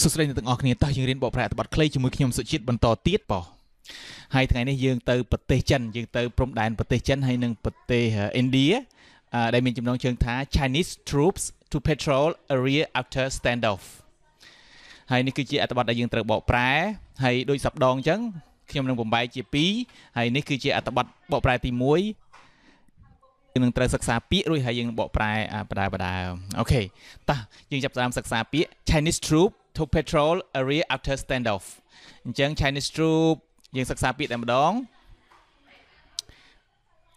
សួស្តីអ្នកទាំងអស់គ្នាតោះយើងរៀនបកប្រែអត្ថបទខ្លីជាមួយខ្ញុំសុជាតិបន្តទៀតបោះហើយថ្ងៃនេះយើងទៅប្រទេសចិនយើងទៅព្រំដែនប្រទេសចិនហើយនិងប្រទេសឥណ្ឌាដែលមានចំណងជើងថា Chinese troops to patrol area after standoff ហើយនេះគឺជាអត្ថបទដែលយើងត្រូវបកប្រែហើយដូចសប្ដងអញ្ចឹងខ្ញុំនឹងបំបែកជា2ហើយនេះគឺជាអត្ថបទបកប្រែទី1យើងនឹងត្រូវសិក្សាពាក្យរួចហើយយើងបកប្រែបដាបដាអូខេតោះយើងចាប់ផ្ដើមសិក្សាពាក្យ Chinese troops to patrol area after standoff អញ្ចឹង Chinese troop យើងសិក្សាពាក្យតែម្ដង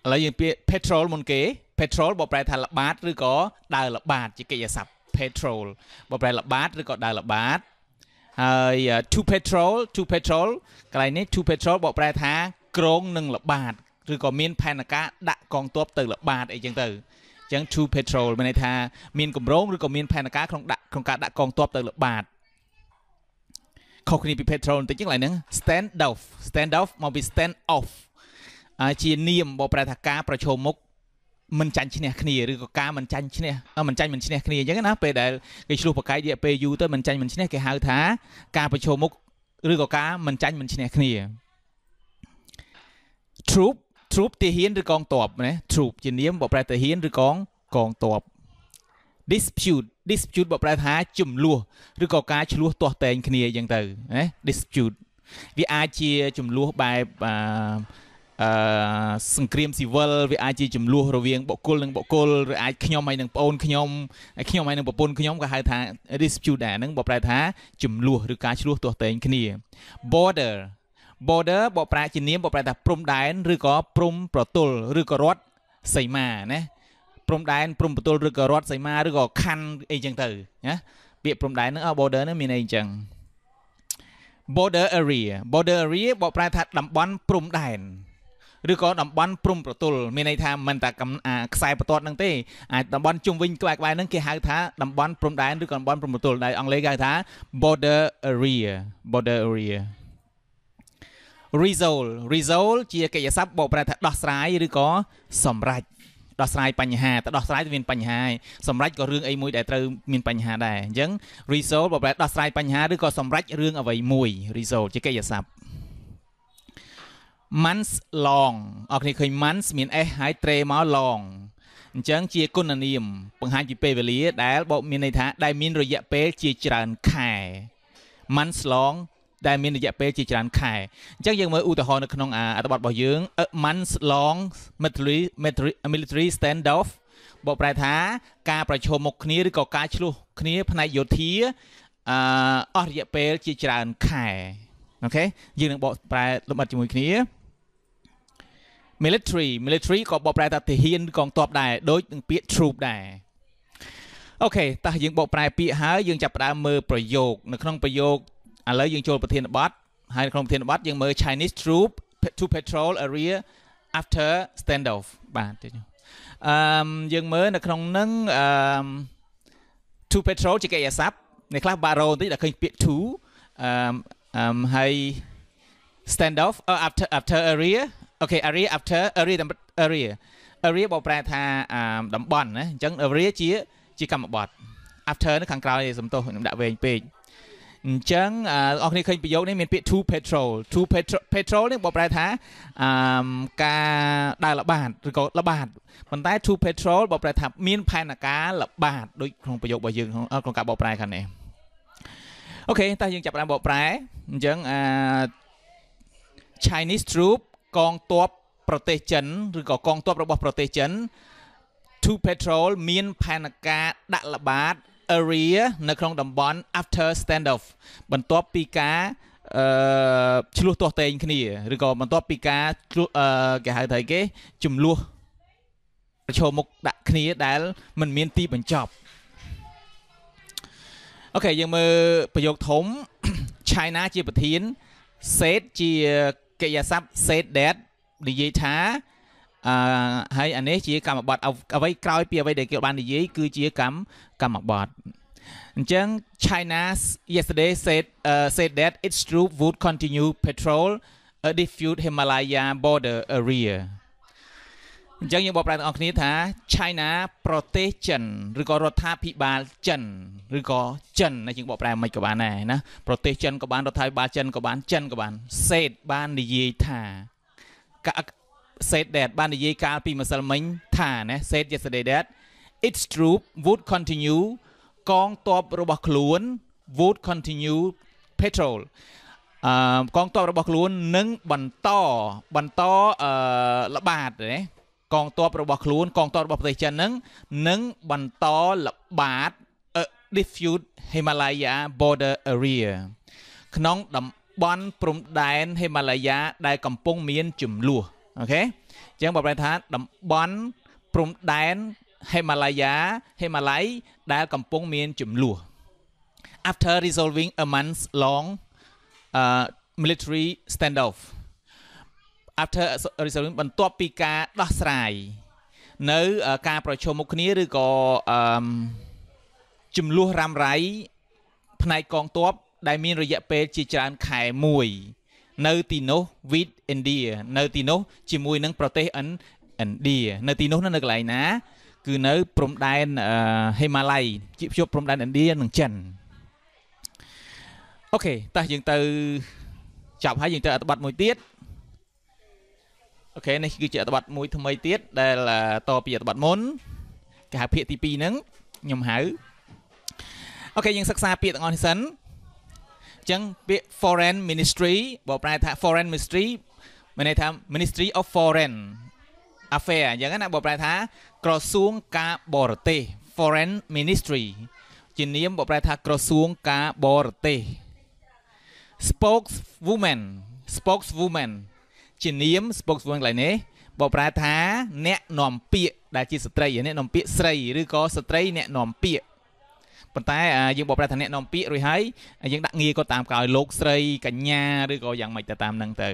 ឥឡូវយើងពាក្យ patrol មុនគេ patrol បើប្រែថាល្បាតឬក៏ដើរល្បាត ជាកិច្ចស័ព្ទ patrol បើប្រែល្បាតឬក៏ដើរល្បាតហើយ to patrol to patrol កន្លែងនេះ to patrol បើប្រែថាក្រងនិងល្បាតឬក៏មានផែនការដាក់កងទ័ពទៅល្បាតអីចឹងទៅអញ្ចឹង to patrol មានន័យថាមានកម្រងឬក៏មានផែនការក្នុងដាក់ក្នុងការដាក់កងទ័ពទៅល្បាតខុសគ្នាពី petrol បន្តិចចឹងឡើយហ្នឹង stand off stand off មកពី stand off ជានាមបកប្រែថា ការប្រឈមមុខមិនចាញ់ឈ្នះគ្នាឬក៏ការមិនចាញ់ឈ្នះមិនចាញ់មិនឈ្នះគ្នាអញ្ចឹងណាពេលដែលគេឆ្លោះប្រកែករយៈពេលយូរទៅមិនចាញ់មិនឈ្នះគេហៅថាការប្រឈមមុខឬក៏ការមិនចាញ់មិនឈ្នះគ្នា troop troop ទាហានឬកងទ័ពណា troop ជានាមបកប្រែទាហានឬកងកងទ័ព dispute dispute បើប្រែថាចំនួនឬក៏ការឆ្លោះទាស់តែងគ្នាអញ្ចឹងទៅណា dispute វាអាចជាចំនួនបែបអឺសង្គ្រាមស៊ីវិលវាអាចជាចំនួនរវាងបុគ្គលនិងបុគ្គលឬអាចខ្ញុំហើយនឹងប្អូនខ្ញុំហើយខ្ញុំហើយនឹងប្រពន្ធខ្ញុំក៏ហៅថា dispute ដែរហ្នឹងបើប្រែថាចំនួនឬការឆ្លោះទាស់តែងគ្នា border border បើប្រាជានាមបើប្រែថាព្រំដែនឬក៏ព្រំប្រទល់ឬក៏រដ្ឋសីមាណាព្រំដែនព្រំប្រទល់ឬក៏រដ្ឋសីមាឬក៏ខណ្ឌអីចឹងទៅណាពាក្យព្រំដែនហ្នឹង border ហ្នឹងមានអីចឹង border area border area បកប្រែថាតំបន់ព្រំដែនឬក៏តំបន់ព្រំប្រទល់មានន័យថាមិនតែខ្សែបន្ទាត់ហ្នឹងទេអាចតំបន់ជុំវិញក្បែរក្បែរហ្នឹងគេហៅថាតំបន់ព្រំដែនឬក៏តំបន់ព្រំប្រទល់ដែលអង់គ្លេសគេហៅថា border area border area resolve resolve ជាកិច្ចសព្ទបកប្រែថាដោះស្រាយឬក៏សម្រេចដោះស្រាយបញ្ហាតែដោះស្រាយទៅមានបញ្ហាហើយសម្រាប់ក៏រឿងអីមួយដែលត្រូវមានបញ្ហាដែរអញ្ចឹង resolve បើប្រែដោះស្រាយបញ្ហាឬក៏សម្រាប់រឿងអ្វីមួយ resolve ជាកិច្ចសព្ទ months long អរគ្នាឃើញ months មាន s ហើយ tre មក long អញ្ចឹងជាគុណនាម បង្ហាញពីពេលវេលា ដែល បកមានន័យថាដែលមានរយៈពេលជាច្រើនខែ months long ដែលមានរយៈពេលជាច្រើនខែអញ្ចឹងយើងមើលឧទាហរណ៍នៅក្នុងអត្ថបទរបស់យើង months long military military standoff បកប្រែថាការប្រឈមមុខគ្នាឬក៏ការឆ្លោះគ្នាផ្នែកយោធាអអស់រយៈពេលជាច្រើនខែអូខេយើងនឹងបកប្រែលម្អិតជាមួយគ្នា military military ក៏បកប្រែថាទាហានកងទ័ពដែរដូចនឹងពាក្យ troop ដែរអូខេតោះយើងបកប្រែពាក្យហើយយើងចាប់ផ្ដើមមើលប្រយោគនៅក្នុងប្រយោគឥឡូវយើងចូលប្រធានបទហើយក្នុងប្រធានបទយើងមើល Chinese troop to patrol area after standoff បាទទៀតអឺយើងមើលនៅក្នុងនឹងអឺ to patrol ជាកិច្ចអាស័ព្ទនេះខ្លះបារ៉ូបន្តិចដល់ឃើញពាក្យ to អឺហើយ standoff after after area អូខេ area after area area area បកប្រែថាតំបន់ណាអញ្ចឹង area ជាជាកម្មបត្តិ after នៅខាងក្រោយសំទោសខ្ញុំដាក់វែងពេកអញ្ចឹងអរគ្នាឃើញប្រយោគនេះមានពាក្យ to petrol to petrol នេះបើប្រែថាអឺការដើរល្បាតឬក៏ល្បាតប៉ុន្តែ to petrol បើប្រែថាមានផែនការល្បាតដូចក្នុងប្រយោគរបស់យើងក្នុងការបកប្រែខាងនេះអូខេតើយើងចាប់ផ្ដើមបកប្រែអញ្ចឹងអា Chinese troop កងទ័ពប្រទេសចិនឬក៏កងទ័ពរបស់ប្រទេសចិន to patrol មានផែនការដាក់ល្បាត area នៅក្នុងតំបន់ after standoff បន្ទាប់ពីការអឺឆ្លោះទាស់តែងគ្នាឬក៏បន្ទាប់ពីការឆ្លោះអឺគេហៅថាគេចំនួនប្រឈមមុខដាក់គ្នាដែលมันមានទីបញ្ចប់អូខេយើងមើលប្រយោគធំ China ជាប្រធាន said ជាកិរិយាសព្ទ said that និយាយថាអឺហើយអានេះជាកម្មបត្តិអ្វីក្រោយពីអ្វីដែលគេបាននិយាយគឺជាកម្មកម្មបត្តិអញ្ចឹង China yesterday said uh, said that its troop would continue patrol a disputed Himalaya border area អញ្ចឹងយើងបកប្រែទាំងអស់គ្នាថា China ប្រទេសចិនឬក៏រដ្ឋាភិបាលចិនឬក៏ចិនយើងបកប្រែមិនក៏បានដែរណាប្រទេសចិនក៏បានរដ្ឋាភិបាលចិនក៏បានចិនក៏បានសេតបាននិយាយថា said that បាននិយាយកាលពីម្សិលមិញថាណា said yesterday that its troop would continue កងទ័ពរបស់ខ្លួន would continue patrol អឺកងទ័ពរបស់ខ្លួននឹងបន្តបន្តអឺល្បាតណាកងទ័ពរបស់ខ្លួនកងទ័ពរបស់ប្រទេសចិនហ្នឹងនឹងបន្តល្បាត dispute Himalaya border area ក្នុងតំបន់ព្រំដែន Himalaya ដែលកំពុងមានចំនួនអូខេអញ្ចឹងបើប្រែថាតំបន់ព្រំដែនហេម៉ាឡាយ៉ាហេម៉ាឡៃដែលកំពុងមានចំនួន after resolving a month long uh military standoff after resolving បន្ទាប់ពីការដោះស្រាយនៅ ការប្រជុំមុខគ្នាឬក៏អឺចំនួនរ៉ាំរ៉ៃផ្នែកកងទ័ពដែលមាន រយៈពេលជាច្រើនខែមួយនៅទីនោះ with India នៅទីនោះជាមួយនឹងប្រទេសឥណ្ឌានៅទីនោះនៅកន្លែងណា គឺនៅព្រំដែនហេម៉ាឡៃជាភ្ជាប់ព្រំដែនឥណ្ឌានិងចិនអូខេតោះយើងទៅចាប់ហើយយើងទៅអត្ថបទមួយទៀតអូខេនេះគឺជាអត្ថបទមួយថ្មីទៀតដែលតពីអត្ថបទមុនគេហៅភាគទី2ហ្នឹងខ្ញុំហៅអូខេយើងសិក្សាពាក្យទាំងអស់នេះសិនចឹងពាក្យ foreign ministry បើប្រែថា foreign ministry មានន័យថា ministry of foreign affair អញ្ចឹងណាបើប្រែថាក្រសួងការបរទេស foreign ministry ជានាមបើប្រែថាក្រសួងការបរទេស spokeswoman spokeswoman ជានាម spokeswoman កន្លែងនេះបើប្រែថាអ្នកនាំពាក្យដែលជាស្ត្រីអ្នកនាំពាក្យស្រីឬក៏ស្ត្រីអ្នកនាំពាក្យប៉ុន្តែយើងបបប្រាថ្នាក់នាំពាក្យរួចហើយយើងដាក់ងារគាត់តាមក្រោយលោកស្រីកញ្ញាឬក៏យ៉ាងម៉េចទៅតាមហ្នឹងទៅ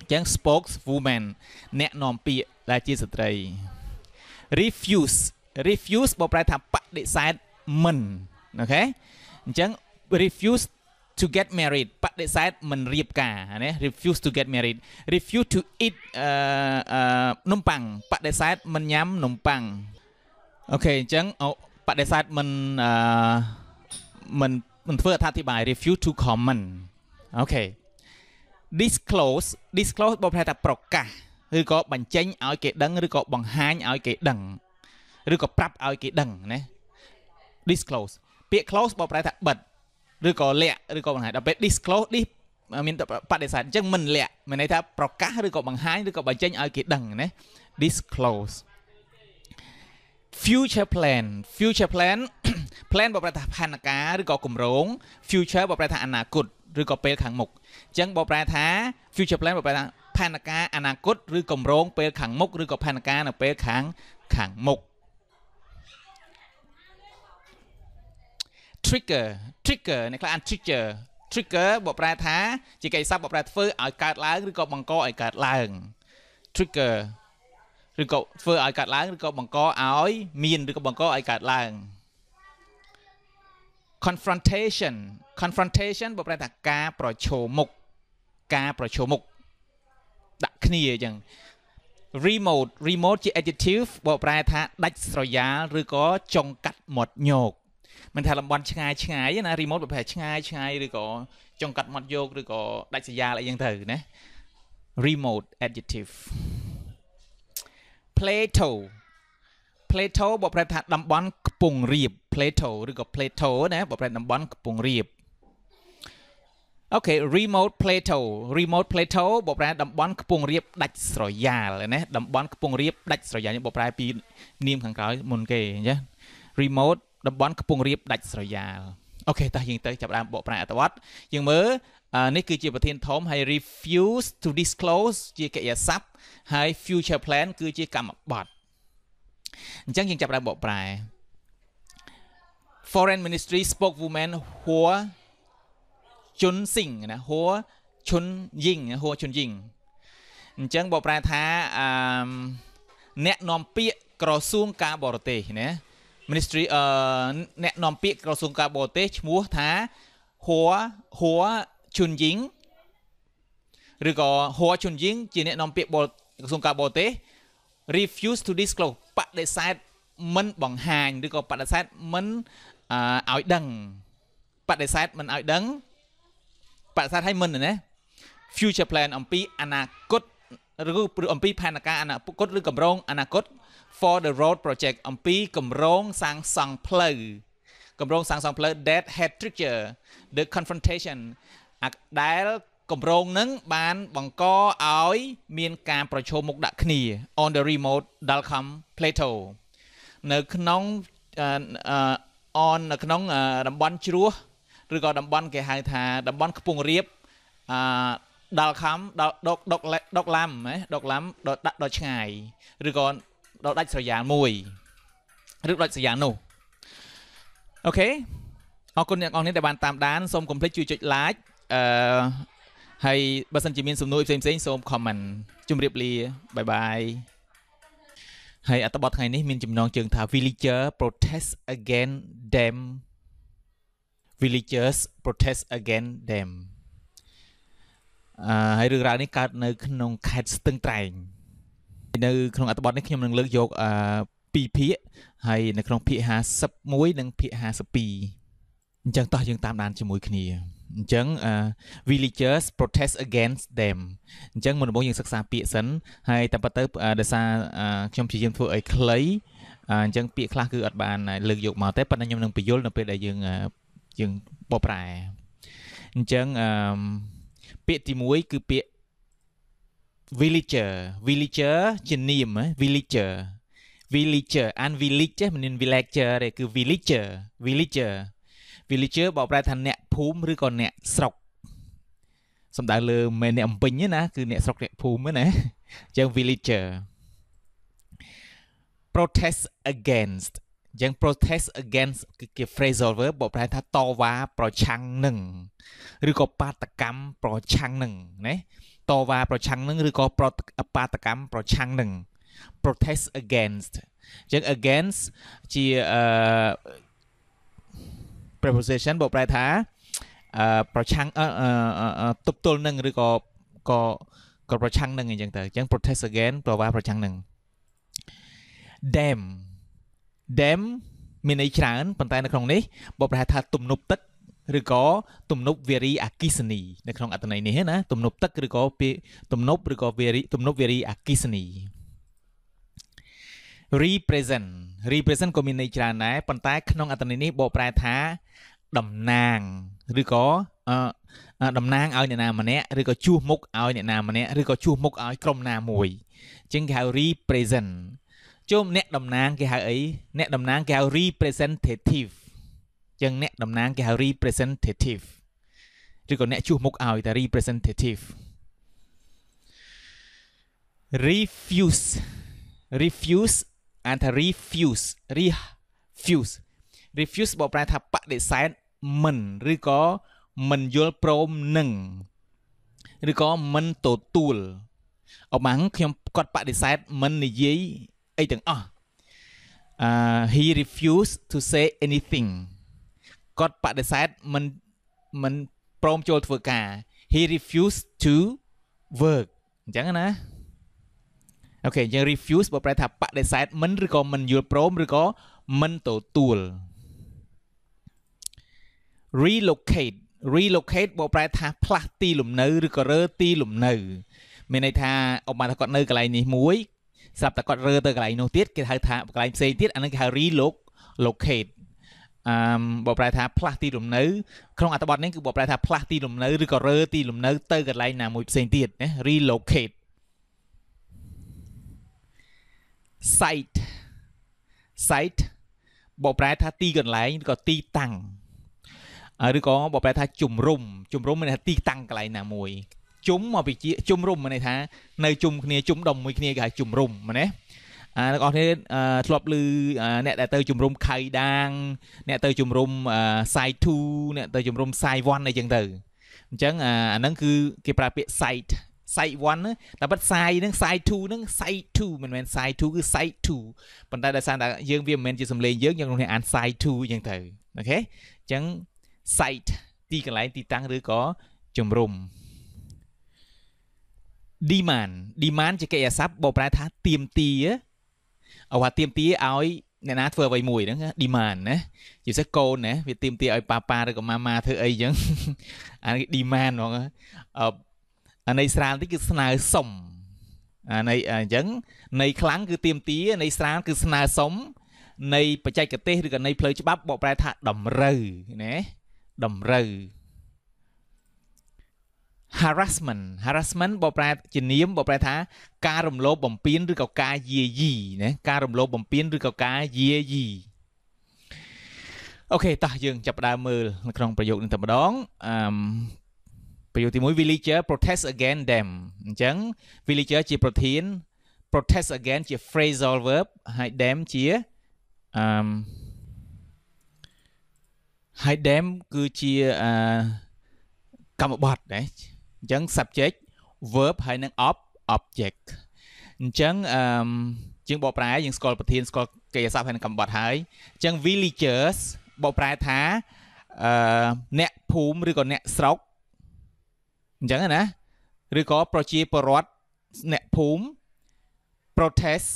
អញ្ចឹង spokes woman អ្នកនាំពាក្យដែលជាស្ត្រី refuse refuse បបប្រែថាបដិសេធមិនអូខេអញ្ចឹង refuse to get married បដិសេធមិនរៀបការណា refuse to get married refuse to eat អឺនំប៉័ងបដិសេធមិនញ៉ាំនំប៉័ងអូខេអញ្ចឹងបដិសេធមិនអឺមិនមិនធ្វើអត្ថាធិប្បាយ refuse to comment អូខេ disclose disclose បើប្រែថាប្រកាសឬក៏បញ្ចេញឲ្យគេដឹងឬក៏បង្ហាញឲ្យគេដឹងឬក៏ប្រាប់ឲ្យគេដឹងណា disclose ពាក្យ close បើប្រែថាបិទឬក៏លាក់ឬក៏បង្ហាញដល់ពេល disclose នេះមានបដិសេធអញ្ចឹងមិនលាក់មានន័យថាប្រកាសឬក៏បង្ហាញឬក៏បញ្ចេញឲ្យគេដឹងណា disclose future plan future plan plan បើប្រែថាផែនការឬក៏គម្រោង future បើប្រែថាអនាគតឬក៏ពេលខាងមុខអញ្ចឹងបើប្រែថា future plan បើប្រែថាផែនការអនាគតឬគម្រោងពេលខាងមុខឬក៏ផែនការនៅពេលខាងខាងមុខ trigger trigger អ្នកខ្លះអាន trigger trigger បកប្រែថាជាកិច្ចសព្ទបកប្រែធ្វើឲ្យកើតឡើងឬក៏បង្កឲ្យកើតឡើង trigger ឬក៏ធ្វើឲ្យកើតឡើងឬក៏បង្កឲ្យមានឬក៏បង្កឲ្យកើតឡើង confrontation confrontation បើប្រែថាការប្រឈមមុខការប្រឈមមុខដាក់គ្នាអញ្ចឹង remote remote ជា adjective បើប្រែថាដាច់ស្រយាលឬក៏ចង់កាត់មាត់ញោកមិនថាតំបន់ឆ្ងាយឆ្ងាយណា remote បើប្រែឆ្ងាយឆ្ងាយឬក៏ចង់កាត់មាត់យកឬក៏ដាច់ស្រយាលអីយ៉ាងទៅណា remote adjective plateau plateau បកប្រែថាតំបន់ខ្ពង់រាប plateau ឬក៏ plateau ណាបកប្រែតំបន់ខ្ពង់រាបអូខេ remote plateau remote plateau បកប្រែតំបន់ខ្ពង់រាបដាច់ស្រយាលណាតំបន់ខ្ពង់រាបដាច់ស្រយាលនេះបកប្រែពីនាមខាងក្រោយមុនគេអញ្ចឹង remote តំបន់ខ្ពង់រាបដាច់ស្រយាលអូខេតោះយើងទៅចាប់ដើមបកប្រែអត្ថបទយើងមើលនេះគឺជាប្រធានធំហើយ refuse to disclose ជាកិរិយាសព្ទហើយ future plan គឺជាកម្មបត្តិអញ្ចឹងយើងចាប់ដើមបកប្រែ Foreign Ministry spokeswoman Hua Chun Sing ណា Hua Chun Ying Hua Chun Ying អញ្ចឹងបកប្រែថាអឺអ្នកនាំពាក្យក្រសួងការបរទេសណា Ministry អឺអ្នកនាំពាក្យក្រសួងការបរទេសឈ្មោះថា Hua Hua ជុនយីងឬក៏ហួជុនយីងជាអ្នកនាំពាក្យបរក្រសួងការបរទេស refuse to disclose បដិសេធមិនបង្ហាញឬក៏បដិសេធមិនឲ្យដឹងបដិសេធមិនឲ្យដឹងបដិសេធឲ្យមិនណា future plan អំពីអនាគតឬអំពីផែនការអនាគតឬកម្រងអនាគត for the road project អំពីកម្រងសាងសង់ផ្លូវកម្រងសាងសង់ផ្លូវ that had trigger the confrontation អាដែលគម្រោងនឹងបានបង្កឲ្យ មានការប្រឈមមុខដាក់គ្នា on the remote dalcom plateau នៅក្នុងអឺ on នៅក្នុងតំបន់ជ្រោះឬក៏តំបន់គេហៅថាតំបន់ខ្ពង់រាបអឺដល់ខំដល់ដកដកដកឡាំណាដកឡាំដល់ដាក់ដល់ឆ្ងាយឬក៏ដល់ដាច់ស្រយាលមួយឬដាច់ស្រយាលនោះអូខេអរគុណអ្នកនរដែលបានតាមដានសូមកុំភ្លេចជួយចុច like អឺហើយបើសិនជាមានសំណួរផ្សេងផ្សេងសូម comment ជម្រាបលាបាយបាយហើយអត្ថបទថ្ងៃនេះមានចំណងជើងថា villager protest against dam villagers protest against dam អឺហើយរឿងរ៉ាវនេះកើតនៅក្នុងខេត្តស្ទឹងត្រែងនៅ ក្នុងអត្ថបទនេះខ្ញុំនឹងលើកយកអឺពីរភាគហើយនៅក្នុងភាគ51និងភាគ52អញ្ចឹងតោះយើងតាមដានជាមួយគ្នាអញ្ចឹង villagers protest against them អញ្ចឹងមុនដំបូងយើងសិក្សាពាក្យសិនហើយតែប៉ុតទៅដោយសារខ្ញុំព្យាយាមធ្វើឲ្យខ្លីអញ្ចឹងពាក្យខ្លះគឺអត់បានលើកយកមកទេប៉ុន្តែខ្ញុំនឹងបញ្យល់នៅពេលដែលយើងយើងបកប្រែអញ្ចឹងពាក្យទី1គឺពាក្យ villager villager ជានាម villager villager and village មិនមែន villager ទេគឺ villager villager villager បកប្រែថាអ្នកភូមិឬក៏អ្នកស្រុកសំដៅលើមែនអ្នកអំពេញណាគឺអ្នកស្រុកអ្នកភូមិណាអញ្ចឹង villager protest against អញ្ចឹង protest against គឺជា phrasal verb បកប្រែថាតវ៉ាប្រឆាំងនឹងឬក៏បាតកម្មប្រឆាំងនឹងណាតវ៉ាប្រឆាំងនឹងឬក៏បាតកម្មប្រឆាំងនឹង protest against អញ្ចឹង against ជាអឺ preposition បកប្រែថាប្រឆាំងទប់ទល់នឹងឬក៏ក៏ក៏ប្រឆាំងនឹងអញ្ចឹងទៅអញ្ចឹង protest against ប្រវាប្រឆាំងនឹង dam dam មានន័យច្រើនប៉ុន្តែនៅក្នុងនេះបបប្រែថា ទំនប់ទឹកឬក៏ទំនប់វារីអគិសនីនៅក្នុងអត្ថន័យនេះណាទំនប់ទឹកឬក៏ទំនប់ឬក៏វារីទំនប់វារីអគិសនី represent represent ក៏មានន័យច្រើនដែរប៉ុន្តែក្នុងអត្ថន័យនេះបកប្រែថាតំណាងឬក៏តំណាងឲ្យអ្នកណាម្នាក់ឬក៏ជួសមុខឲ្យអ្នកណាម្នាក់ឬក៏ជួសមុខឲ្យក្រុមណាមួយជាងគេហៅ represent ជុំអ្នកតំណាងគេហៅអីអ្នកតំណាងគេហៅ representative ជាងអ្នកតំណាងគេហៅ representative ឬក៏អ្នកជួសមុខឲ្យតែ representative refuse refuse អានថា refuse refuse refuse បើប្រែថាបដិសេធមិនឬក៏មិនយល់ព្រមនឹងឬក៏មិនទទួលអមាំងខ្ញុំគាត់បដិសេធមិននិយាយអីទាំងអស់អឺ he refused to say anything គាត់បដិសេធមិនមិនព្រមចូលធ្វើការ he refused to work អញ្ចឹងណាអូខេអញ្ចឹង refuse បើប្រែថាបដិសេធមិនឬក៏មិនយល់ព្រមឬក៏មិនទទួល relocate relocate បើប្រែថាផ្លាស់ទីលំនៅឬក៏រើទីលំនៅមានន័យថាឧបមាថាគាត់នៅកន្លែងនេះមួយស្រាប់តែគាត់រើទៅកន្លែងនោះទៀតគេហៅថាកន្លែងផ្សេងទៀតអានឹងគេហៅ relocate អឺបើប្រែថាផ្លាស់ទីលំនៅ ក្នុងអត្ថបទនេះគឺបើប្រែថាផ្លាស់ទីលំនៅឬក៏រើទីលំនៅ ទៅកន្លែងណាមួយផ្សេងទៀតណា relocate site site បកប្រែថាទីកន្លែងឬក៏ទីតាំងឬក៏បកប្រែថាជំរុំជំរុំមានន័យថាទីតាំងកន្លែងណាមួយជុំមកពីជាជំរុំមានន័យថានៅជុំគ្នាជុំដុំមួយគ្នាគេហៅជំរុំណាអាអ្នកនរធ្លាប់ឮអ្នកដែលទៅ ជំរុំខៃដាង អ្នកទៅជំរុំសាយ2អ្នកទៅជំរុំសាយ1អីចឹងទៅអញ្ចឹងអាហ្នឹងគឺគេប្រើពាក្យ site site 1ណាតែប៉ិត site ហ្នឹង site 2ហ្នឹង site 2មិនមែន site 2គឺ site 2ប៉ុន្តែដោយសារតែយើងវាមិនមែនជាសំឡេងយើងយើងនឹងអាន site 2អញ្ចឹងទៅអូខេអញ្ចឹង site ទីកន្លែងទីតាំងឬក៏ជំរំ demand demand ជាកិច្ចអាស័ព្ទបកប្រែថាទៀមទាអ្ហាទៀមទាឲ្យអ្នកណាធ្វើអ្វីមួយហ្នឹង demand ណាជាពិសេសកូនណាវាទៀមទាឲ្យប៉ាប៉ាឬក៏ម៉ាម៉ាធ្វើអីចឹងអា demand ហ្មងអឺអានៃស្រាលតិចគឺស្នើសុំអានៃអញ្ចឹងនៃខ្លាំងគឺទៀមទានៃស្រាលគឺស្នើសុំនៃបច្ចេកទេសឬក៏នៃផ្លូវច្បាប់បកប្រែថាតម្រូវណាតម្រូវ harassment harassment បកប្រែជានាមបកប្រែថាការរំលោភបំពានឬក៏ការយាយីណាការរំលោភបំពានឬក៏ការយាយីអូខេតោះយើងចាប់ផ្ដើមមើលនៅក្នុងប្រយោគនេះតែម្ដងអឺប្រយោគទី1 villager protest against them អញ្ចឹង villager ជាប្រធាន protest against ជា phrasal verb ហើយ them ជាអឺហើយ them គឺជាអឺកម្មបត្តិណាអញ្ចឹង subject verb ហើយនឹង ob object អញ្ចឹងអឺជាងបកប្រែយើងស្គាល់ប្រធានស្គាល់កិច្ចសព្ទហើយនឹងកម្មបត្តិហើយអញ្ចឹង villagers បកប្រែថាអឺអ្នកភូមិឬក៏អ្នកស្រុកអញ្ចឹងណាឬក៏ប្រជាពលរដ្ឋអ្នកភូមិ protest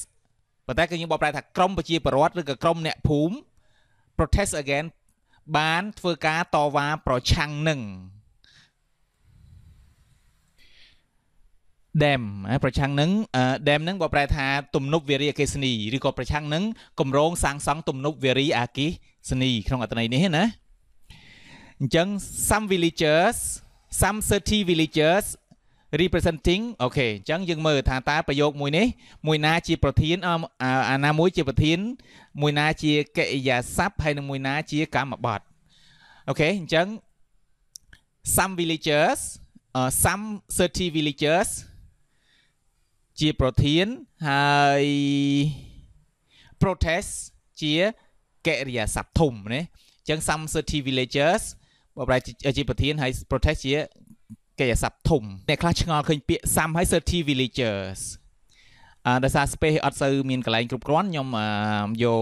ប៉ុន្តែគឺយើងបកប្រែថាក្រមប្រជាពលរដ្ឋឬក៏ក្រមអ្នកភូមិ protest again បានធ្វើការតវ៉ាប្រឆាំងនឹង dam ប្រឆាំងនឹង dam នឹងបកប្រែថា ទំនប់វារីអគ្គិសនីឬក៏ប្រឆាំងនឹងគម្រោងសាងសង់ទំនប់វារីអគ្គិសនីក្នុងអត្ថន័យនេះណាអញ្ចឹង some villagers some 30 villagers representing អូខេអញ្ចឹងយើងមើលថាតើប្រយោគមួយនេះមួយណាជាប្រធានអាណាមួយជាប្រធានមួយណាជាកិរិយាសព្ទហើយនិងមួយណាជាកម្មបត្តិអូខេអញ្ចឹង some villagers uh, some 30 villagers ជាប្រធានហើយ protest ជាកិរិយាសព្ទធំណាអញ្ចឹង some 30 villagers បបរ៉ែជាប្រធានហើយ protest ជាកិច្ចស័ព្ទធំអ្នកខ្លះឆ្ងល់ឃើញពាក្យសាំហើយ City Villagers អឺដោយសារ space អត់សូវមានកន្លែងគ្រប់គ្រាន់ខ្ញុំយក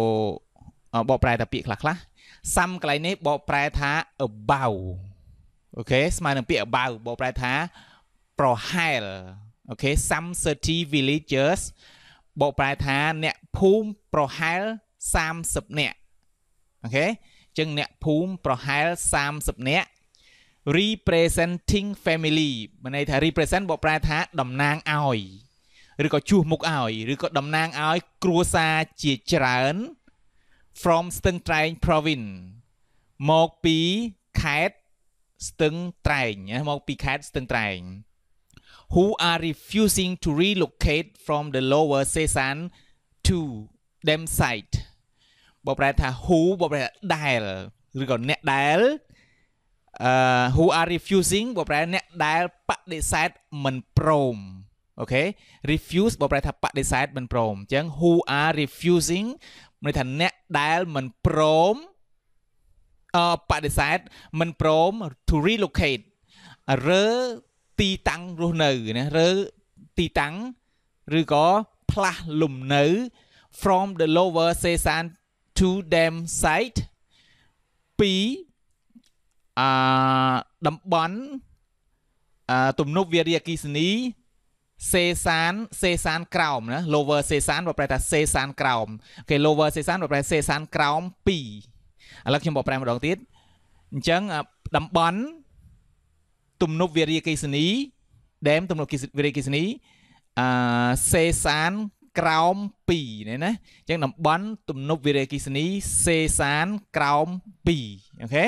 បបប្រែតាពាក្យខ្លះខ្លះសាំកន្លែងនេះបបប្រែថា about អូខេស្មើនឹងពាក្យ about បបប្រែថាប្រហែលអូខេ some city villagers បបប្រែថាអ្នកភូមិប្រហែល30នាក់អូខេចឹងអ្នកភូមិប្រហែល30នាក់ representing family មានន័យថា represent បកប្រែថាតំណាងឲ្យឬក៏ជួសមុខឲ្យឬក៏តំណាងឲ្យគ្រួសារជាច្រើន from ស្ទឹងត្រែង province មកពីខេត្តស្ទឹងត្រែងមកពីខេត្តស្ទឹងត្រែង who are refusing to relocate from the lower Sesan to them site បើប្រែថា who បើប្រែដែលឬក៏អ្នកដែលអឺ who are refusing បើប្រែអ្នកដែលបដិសេធមិនព្រមអូខេ refuse បើប្រែថាបដិសេធមិនព្រមអញ្ចឹង who are refusing មានថាអ្នកដែលមិនព្រមអបដិសេធមិនព្រម to relocate រើទីតាំងរស់នៅណារើទីតាំងឬក៏ផ្លាស់លំនៅ from the lower Sesan two dam site ពីអាតំបន់អាទំនប់វារីអគិសនីសេសានសេសានក្រោមណា lower សេសានបើប្រែថាសេសានក្រោម គេ lower សេសានបើប្រែសេសានក្រោម2ឥឡូវខ្ញុំបកប្រែម្ដងទៀតអញ្ចឹងតំបន់ទំនប់វារីអគិសនី dam ទំនប់វារីអគិសនីអាសេសានក្រោម2នេះណាអញ្ចឹងតំបន់ទំនប់វិរៈអគ្គិសនីសេសានក្រោម2អូខេ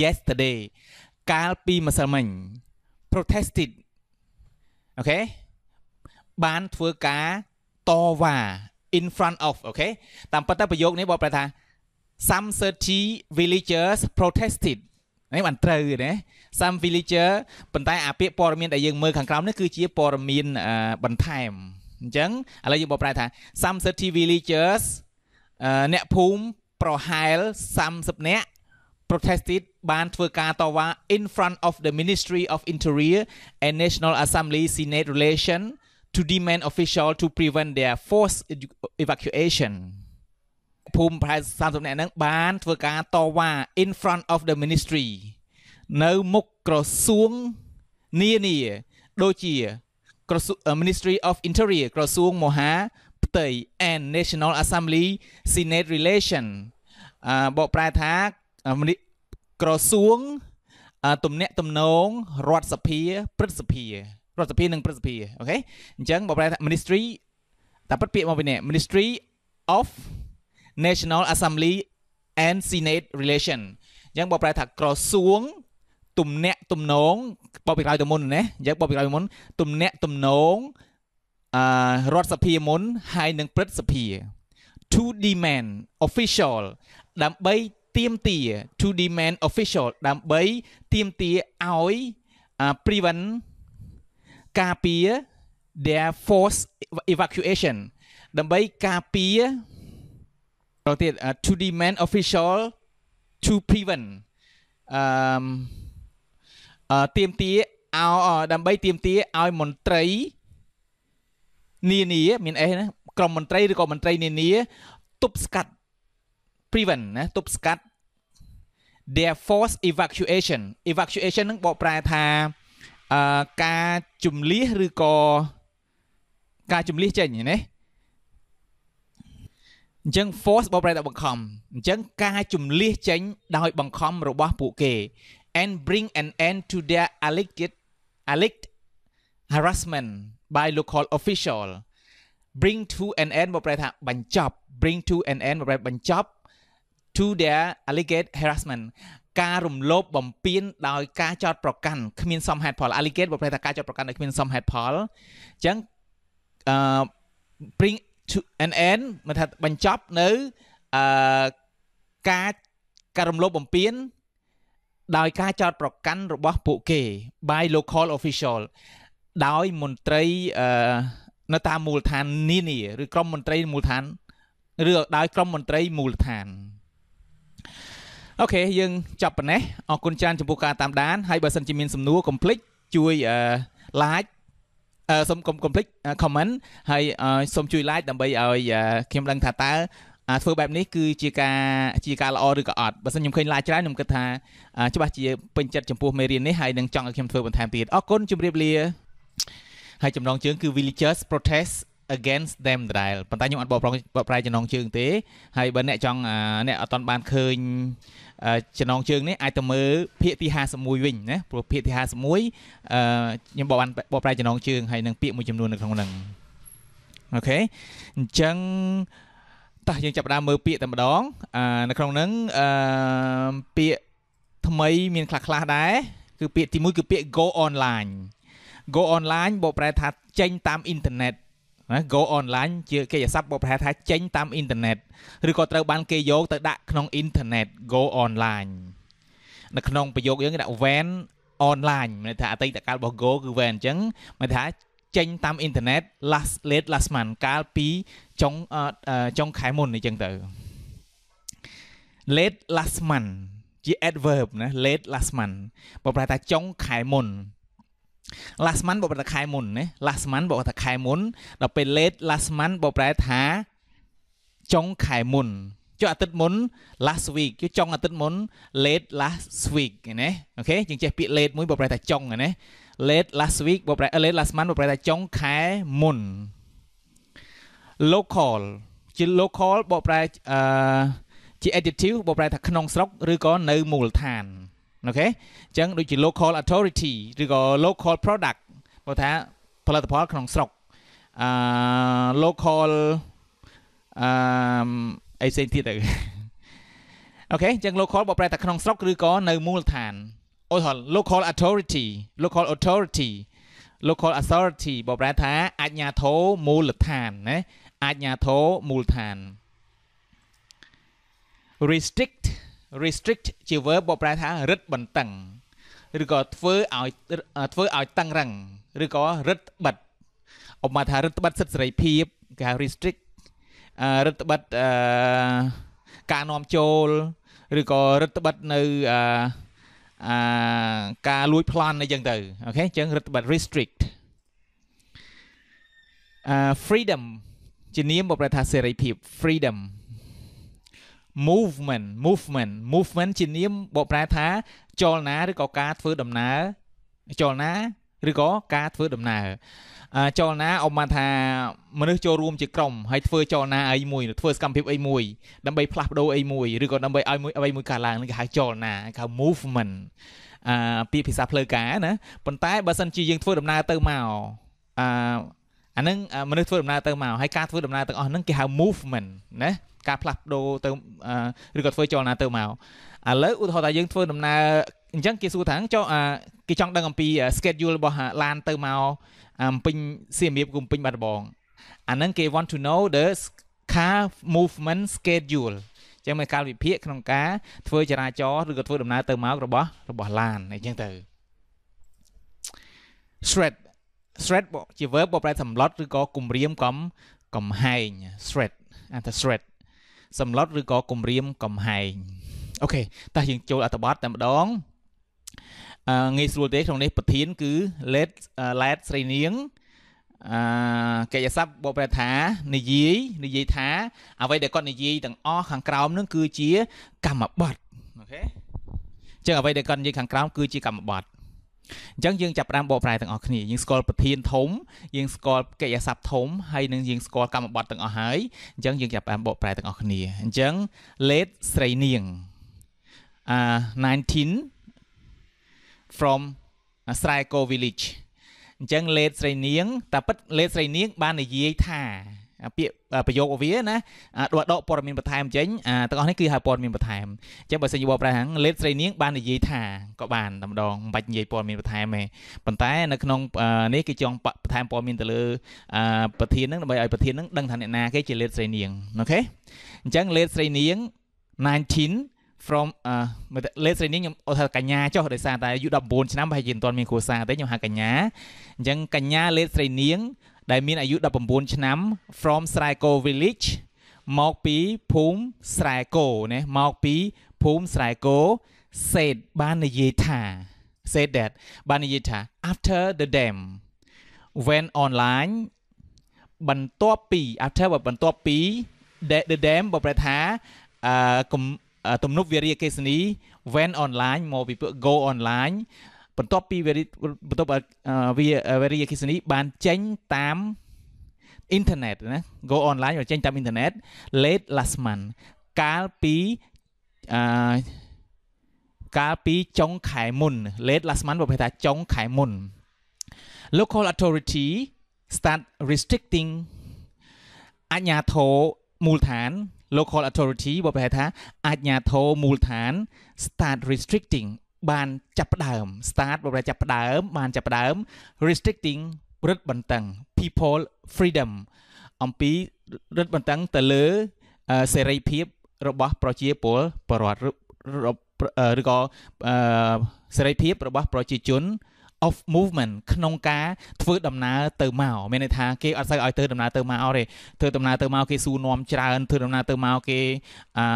yesterday កាលពីម្សិលមិញ protested អូខេបានធ្វើការតវ៉ា in front of អូខេតាមពិតទៅប្រយោគនេះបងប្រែថា some 30 villagers protested នេះបានត្រូវណា some villager ប៉ុន្តែអាពាក្យព័ត៌មានដែលយើងមើលខាងក្រោមនេះគឺជាព័ត៌មានបន្ថែមអញ្ចឹងឥឡូវយើងបកប្រែថា30 city villagers អ្នកភូមិប្រហែល30នាក់ protested បានធ្វើការតវ៉ា in front of the Ministry of Interior and National Assembly Senate relation to demand official to prevent their forced evacuation ភូមិប្រហែល30នាក់ហ្នឹងបានធ្វើការតវ៉ា in front of the ministry នៅមុខក្រសួងនានាដូចជាក្រសួង Ministry of Interior ក្រសួងមហាផ្ទៃ and National Assembly Senate Relation អឺបកប្រែថាក្រសួងទំនាក់ទំនងរដ្ឋសភាព្រឹទ្ធសភារដ្ឋសភានិងព្រឹទ្ធសភាអូខេអញ្ចឹងបកប្រែថា Ministry តែពិតពាក្យមកវិញនេះ Ministry of National Assembly and Senate Relation អញ្ចឹងបើប្រែថាក្រសួងទំនាក់ទំនងបបពីក្រោយទៅមុនណាយើងបបពីក្រោយមុនទំនាក់ទំនងអឺរដ្ឋសភាមុនហើយនឹងព្រឹទ្ធសភា to demand official ដើម្បីទៀមទា to demand official ដើម្បីទៀមទាឲ្យ prevent ការពារ their force evacuation ដើម្បីការពារទៅទៀត to demand official to prevent um ទៀមទាឲ្យដើម្បីទៀមទាឲ្យមន្ត្រីនានាមានអេសណាក្រមមន្ត្រីឬក៏មន្ត្រីនានាទប់ស្កាត់ prevent ណាទប់ស្កាត់ their force evacuation evacuation នឹងបកប្រែថាអឺការជំលះឬក៏ការជំលះចេញណាអញ្ចឹង force បកប្រែថាបង្ខំអញ្ចឹងការជំលះចេញដោយបង្ខំរបស់ពួកគេ and bring an end to their alleged, alleged harassment by local official bring to an end មកប្រែថាបញ្ចប់ bring to an end មកប្រែបញ្ចប់ to their alleged harassment ការរំលោភបំពានដោយការចោទប្រកាន់គ្មានសមហេតុផល alleged មកប្រែថាការចោទប្រកាន់ដោយគ្មានសមហេតុផលអញ្ចឹងអឺ bring to an end មកថាបញ្ចប់នៅអឺការការរំលោភបំពានដោយការចោតប្រកាន់របស់ពួកគេ by local official ដោយមន្ត្រីអឺនៅតាមមូលដ្ឋាននានាឬក្រុមមន្ត្រីមូលដ្ឋានឬដោយក្រុមមន្ត្រីមូលដ្ឋានអូខេយើងចាប់ប៉ុណ្ណេះអរគុណច្រើនចំពោះការតាមដានហើយបើសិនជាមានសំណួរកុំភ្លេចជួយអឺ like អឺសូមកុំ complete comment ហើយសូមជួយ like ដើម្បីឲ្យខ្ញុំដឹងថាតើអាធ្វើបែបនេះគឺជាការជាការល្អឬក៏អត់បើសិនខ្ញុំឃើញឡាយច្រើនខ្ញុំគិតថាច្បាស់ជាពេញចិត្តចំពោះមេរៀននេះហើយនឹងចង់ឲ្យខ្ញុំធ្វើបន្ថែមទៀតអរគុណជម្រាបលាហើយចំណងជើងគឺ villagers protest against them ដដែលប៉ុន្តែខ្ញុំអត់បកប្រែបកប្រែចំណងជើងទេហើយបើអ្នកចង់អ្នកអត់តន់បានឃើញចំណងជើងនេះអាចទៅមើលភាគទី51វិញណាព្រោះភាគទី51អឺខ្ញុំបកបានបកប្រែចំណងជើងហើយនឹងពាក្យមួយចំនួននៅក្នុងហ្នឹងអូខេអញ្ចឹងតោះយើងចាប់ដើមមើលពាក្យតែម្ដងអានៅក្នុងហ្នឹងអឺពាក្យថ្មីមានខ្លះខ្លះដែរគឺពាក្យទី1គឺពាក្យ go online go online បកប្រែថាចេញតាមអ៊ីនធឺណិតណា go online ជាគេយស័ព្ទបកប្រែថាចេញតាមអ៊ីនធឺណិតឬក៏ត្រូវបានគេយកទៅដាក់ក្នុងអ៊ីនធឺណិត go online នៅក្នុងប្រយោគយើងគេដាក់ van online មានន័យថាអតីតកាលរបស់ go គឺ van អញ្ចឹងមានន័យថាចេញ តាមអ៊ីនធឺណិត last late last month កាលពីចុងចុងខែមុនអញ្ចឹងទៅ late last month ជា adverb ណា late last month បើប្រែថាចុងខែមុន last month បើប្រែថាខែមុនណា last month បើថាខែមុនដល់ពេល late last month បើប្រែថាចុងខែមុនចុះអាទិត្យមុន last week គឺចុងអាទិត្យមុន late last week ណាអូខេយើងចេះពាក្យ late មួយបើប្រែថាចុងណា late last week បើប្រែ late last month បើប្រែថាចុងខែមុន local ជា local បកប្រែអឺជា adjective បកប្រែថាក្នុងស្រុកឬក៏នៅមូលដ្ឋានអូខេអញ្ចឹងដូចជា local authority ឬក៏ local product បើថាផលិតផលក្នុងស្រុកអឺ local អឺអីផ្សេងទៀតទៅអូខេអញ្ចឹង local បកប្រែថាក្នុងស្រុកឬក៏នៅមូលដ្ឋានអូហល់ local authority local authority local authority បកប្រែថាអាជ្ញាធរមូលដ្ឋានណាអាជ្ញាធរមូលដ្ឋាន restrict restrict ជា verb បកប្រែថារឹតបន្តឹងឬក៏ធ្វើឲ្យធ្វើឲ្យតឹងរឹងឬក៏រឹតបិទឧបមាថារឹតបិទសិទ្ធិសេរីភាពគេហៅ restrict រឹតបិទការនាំចូលឬក៏រឹតបិទនៅអាការលួចប្លន់អីចឹងទៅអូខេអញ្ចឹងរឹតបិទ restrict freedom ជានាមបប្រែថាសេរីភាព freedom movement movement movement ជានាមបកប្រែថាចលនាឬក៏ការធ្វើដំណើរចលនាឬក៏ការធ្វើដំណើរចលនាអមថាមនុស្សចូលរួមជាក្រុមហើយធ្វើចលនាអីមួយធ្វើសកម្មភាពអីមួយដើម្បីផ្លាស់ប្ដូរអីមួយឬក៏ដើម្បីឲ្យអ្វីមួយកើតឡើងគេហៅចលនាគេហៅ movement អឺពាក្យភាសាផ្លូវការណាប៉ុន្តែបើសិនជាយើងធ្វើដំណើរទៅមកអឺអានឹងមនុស្សធ្វើដំណើរទៅមកហើយការធ្វើដំណើរទាំងអស់ហ្នឹងគេហៅ movement ណាការផ្លាស់ប្ដូរទៅឬក៏ធ្វើចលនាទៅមកឥឡូវឧទាហរណ៍ថាយើងធ្វើដំណើរអញ្ចឹងគេសួរថាចុះគេចង់ដឹងអំពី schedule របស់ឡានទៅមកអំពេញសៀមរាបគំពេញបាត់ដំបងអានឹងគេ want to know the car movement schedule ចឹងមានកាលវិភាគក្នុងការ ធ្វើចរាចរណ៍ឬក៏ធ្វើដំណើរទៅមករបស់របស់ឡានអញ្ចឹងទៅ shred threat ជា verb បកប្រែសម្លុតឬក៏គំរាមកំកំហែង threat អានថា threat សម្លុតឬក៏គំរាមកំហែងអូខេតោះយើងចូលអត្ថបទតែម្ដងអឺងាយស្រួលទេក្នុងនេះប្រធាន គឺ let let ស្រីនាងអឺកិច្ចស័ព្ទបកប្រែថានិយាយនិយាយថាអ្វីដែលគាត់និយាយទាំងអស់ខាងក្រោមនឹងគឺជាកម្មបត្តិអូខេអញ្ចឹងអ្វីដែលគាត់និយាយខាងក្រោមគឺជាកម្មបត្តិអញ្ចឹងយើងចាប់ផ្ដើមបកប្រែទាំងអស់គ្នាយើងស្គាល់ប្រធានធំយើងស្គាល់កិច្ចស័ព្ទធំហើយនឹងយើងស្គាល់កម្មបត្តិទាំងអស់ហើយអញ្ចឹងយើងចាប់ផ្ដើមបកប្រែទាំងអស់គ្នាអញ្ចឹង let ស្រីនាងអា19 from ស្រែកូ village អញ្ចឹងលេតស្រីនាងតាពិតលេតស្រីនាងបាននិយាយថាពាក្យប្រយោគរបស់វាណាដកព័ត៌មានបន្ថែមចេញទាំងអស់នេះគឺហៅព័ត៌មានបន្ថែមអញ្ចឹងបើសិនជាបបប្រាហាំងលេតស្រីនាងបាននិយាយថាក៏បានតែម្ដងមិនបាច់និយាយព័ត៌មានបន្ថែមទេប៉ុន្តែ នៅក្នុង នេះគឺចង់បន្ថែមព័ត៌មានទៅលើ ប្រធាននឹងដើម្បីឲ្យប្រធាននឹងដឹងថាអ្នកណាគេជាលេតស្រីនាងអូខេអញ្ចឹងលេតស្រីនាង19 from មកលេស្រីនេះខ្ញុំអត់ថាកញ្ញាចុះដោយសារតែអាយុ19ឆ្នាំប្រហែលជាមិនទាន់មានគ្រួសារទេខ្ញុំហៅកញ្ញាអញ្ចឹងកញ្ញាលេស្រីនាងដែលមានអាយុ19ឆ្នាំ from ស្រែគោ village មកពីភូមិស្រែគោណាមកពីភូមិស្រែគោសេតបាននិយាយថា said that បាននិយាយថា after the dam when online បន្ទាប់ពី after បន្ទាប់ពី the dam បើប្រែថាអឺទំនប់វារីអកេសនី when online មកពីពួក go online បន្ទាប់ពីបន្ទាប់វា very អគ្គិសនីបានចេញតាមអ៊ីនធឺណិតណា go online ចេញតាមអ៊ីនធឺណិត late last month កាលពីអឺកាលពីចុងខែមុន late last month បើគេថាចុងខែមុន local authority start restricting អาជ្ញាធរមូលដ្ឋាន local authority បอก្រហែលថាអាជ្ញាធរមូលដ្ឋាន start restricting បានចាប់ផ្ដើម start បរិយាចាប់ផ្ដើមបានចាប់ផ្ដើម restricting រឹតបន្តឹង people freedom អំពីរឹតបន្តឹងទៅលើសេរីភាពរបស់ ប្រជាពលរដ្ឋឬក៏សេរីភាពរបស់ ប្រជាជន of movement ក្នុងការធ្វើដំណើរទៅមកមានន័យថាគេអត់សូវឲ្យធ្វើដំណើរទៅមកទេធ្វើដំណើរទៅមកគេស៊ូនាំច្រើនធ្វើដំណើរទៅមកគេអឺ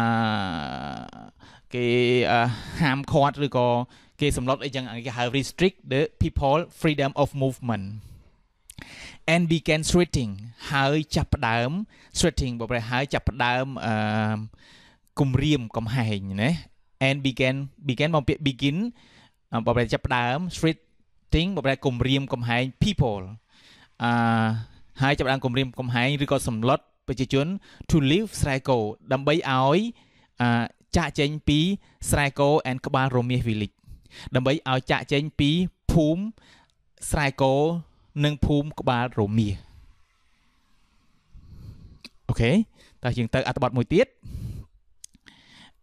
គេហាមឃាត់ឬក៏គេសម្លុតអីចឹងគេហៅ restrict the people freedom of movement and began sweating ហើយចាប់ផ្ដើម sweating បើប្រែហើយចាប់ផ្ដើមអឺគំរាមកំហែងណា and began began មកពាក្យ begin បើប្រែចាប់ផ្ដើម street marketing បម្រែគំរាមកំហែង people អឺហើយចាប់ដើមគំរាមកំហែងឬក៏សម្លុតប្រជាជន to live ស្រែគោដើម្បីឲ្យអឺចាក់ចេញពីស្រែគោ and ក្បាលរមាសវិលិចដើម្បីឲ្យចាក់ចេញពីភូមិស្រែគោនិងភូមិក្បាលរមាសអូខេតើយើងទៅអត្ថបទមួយទៀត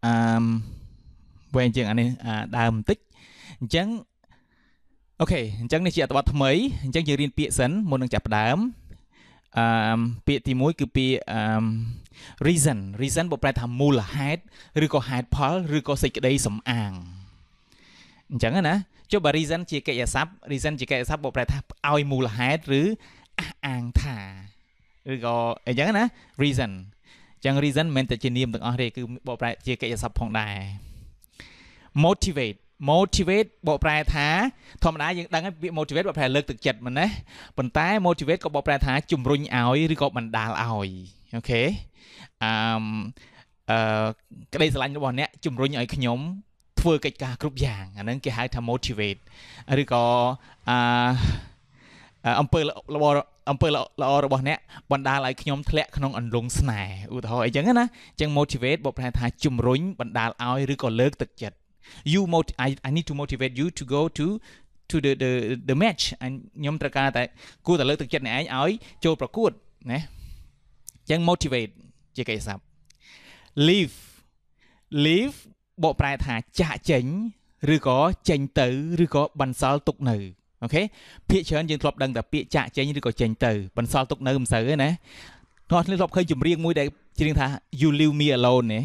អឺវែងជាងអានេះដើមបន្តិចអញ្ចឹងអូខេអញ្ចឹងនេះជាអត្ថបទថ្មីអញ្ចឹងយើងរៀនពាក្យសិនមុននឹងចាប់ផ្ដើមអឺពាក្យទី1គឺពាក្យអឺ reason reason បើប្រែថាមូលហេតុឬក៏ហេតុផលឬក៏សេចក្តីសំអាងអញ្ចឹងណាចុះបើ reason ជាកិច្ចស័ព្ទ reason ជាកិច្ចស័ព្ទបើប្រែថាឲ្យមូលហេតុឬអះអាងថាឬក៏អញ្ចឹងណា reason អញ្ចឹង reason មិនតែជានាមទាំងអស់ទេគឺបើប្រែជាកិច្ចស័ព្ទផងដែរ motivate motivate បកប្រែថាធម្មតាយើងដឹងហើយពាក្យ motivate បកប្រែលើកទឹកចិត្តមែនណាប៉ុន្តែ motivate ក៏បកប្រែថាជំរុញឲ្យឬក៏បណ្ដាលឲ្យអូខេអឺអឺក្តីស្រឡាញ់របស់អ្នក ជំរុញឲ្យខ្ញុំ ធ្វើកិច្ចការគ្រប់យ៉ាងអាហ្នឹងគេហៅថា motivate ឬក៏អឺអំពើល្អអំពើល្អរបស់អ្នកបណ្ដាលឲ្យខ្ញុំធ្លាក់ក្នុងអន្លង់ស្នេហ៍ឧទាហរណ៍អីចឹងណាអញ្ចឹង motivate បកប្រែថាជំរុញបណ្ដាលឲ្យឬក៏លើកទឹកចិត្ត you mot- I I need to motivate you to go to to the the the match ខ្ញុំត្រូវការតែគួរតែលើកទឹកចិត្តអ្នកឯងឲ្យចូលប្រកួតណាអញ្ចឹង motivate ជាកិច្ចសព្ទ leave leave បកប្រែថាចាក់ចេញឬក៏ចេញទៅឬក៏បន្សល់ទុកនៅអូខេពាក្យច្រើនយើងធ្លាប់ដឹងតែពាក្យចាក់ចេញឬក៏ចេញទៅ បន្សល់ទុកនៅមិនសូវទេណាអ្នកធ្លាប់ឃើញចម្រៀងមួយដែលច្រៀងថា you leave me alone ណា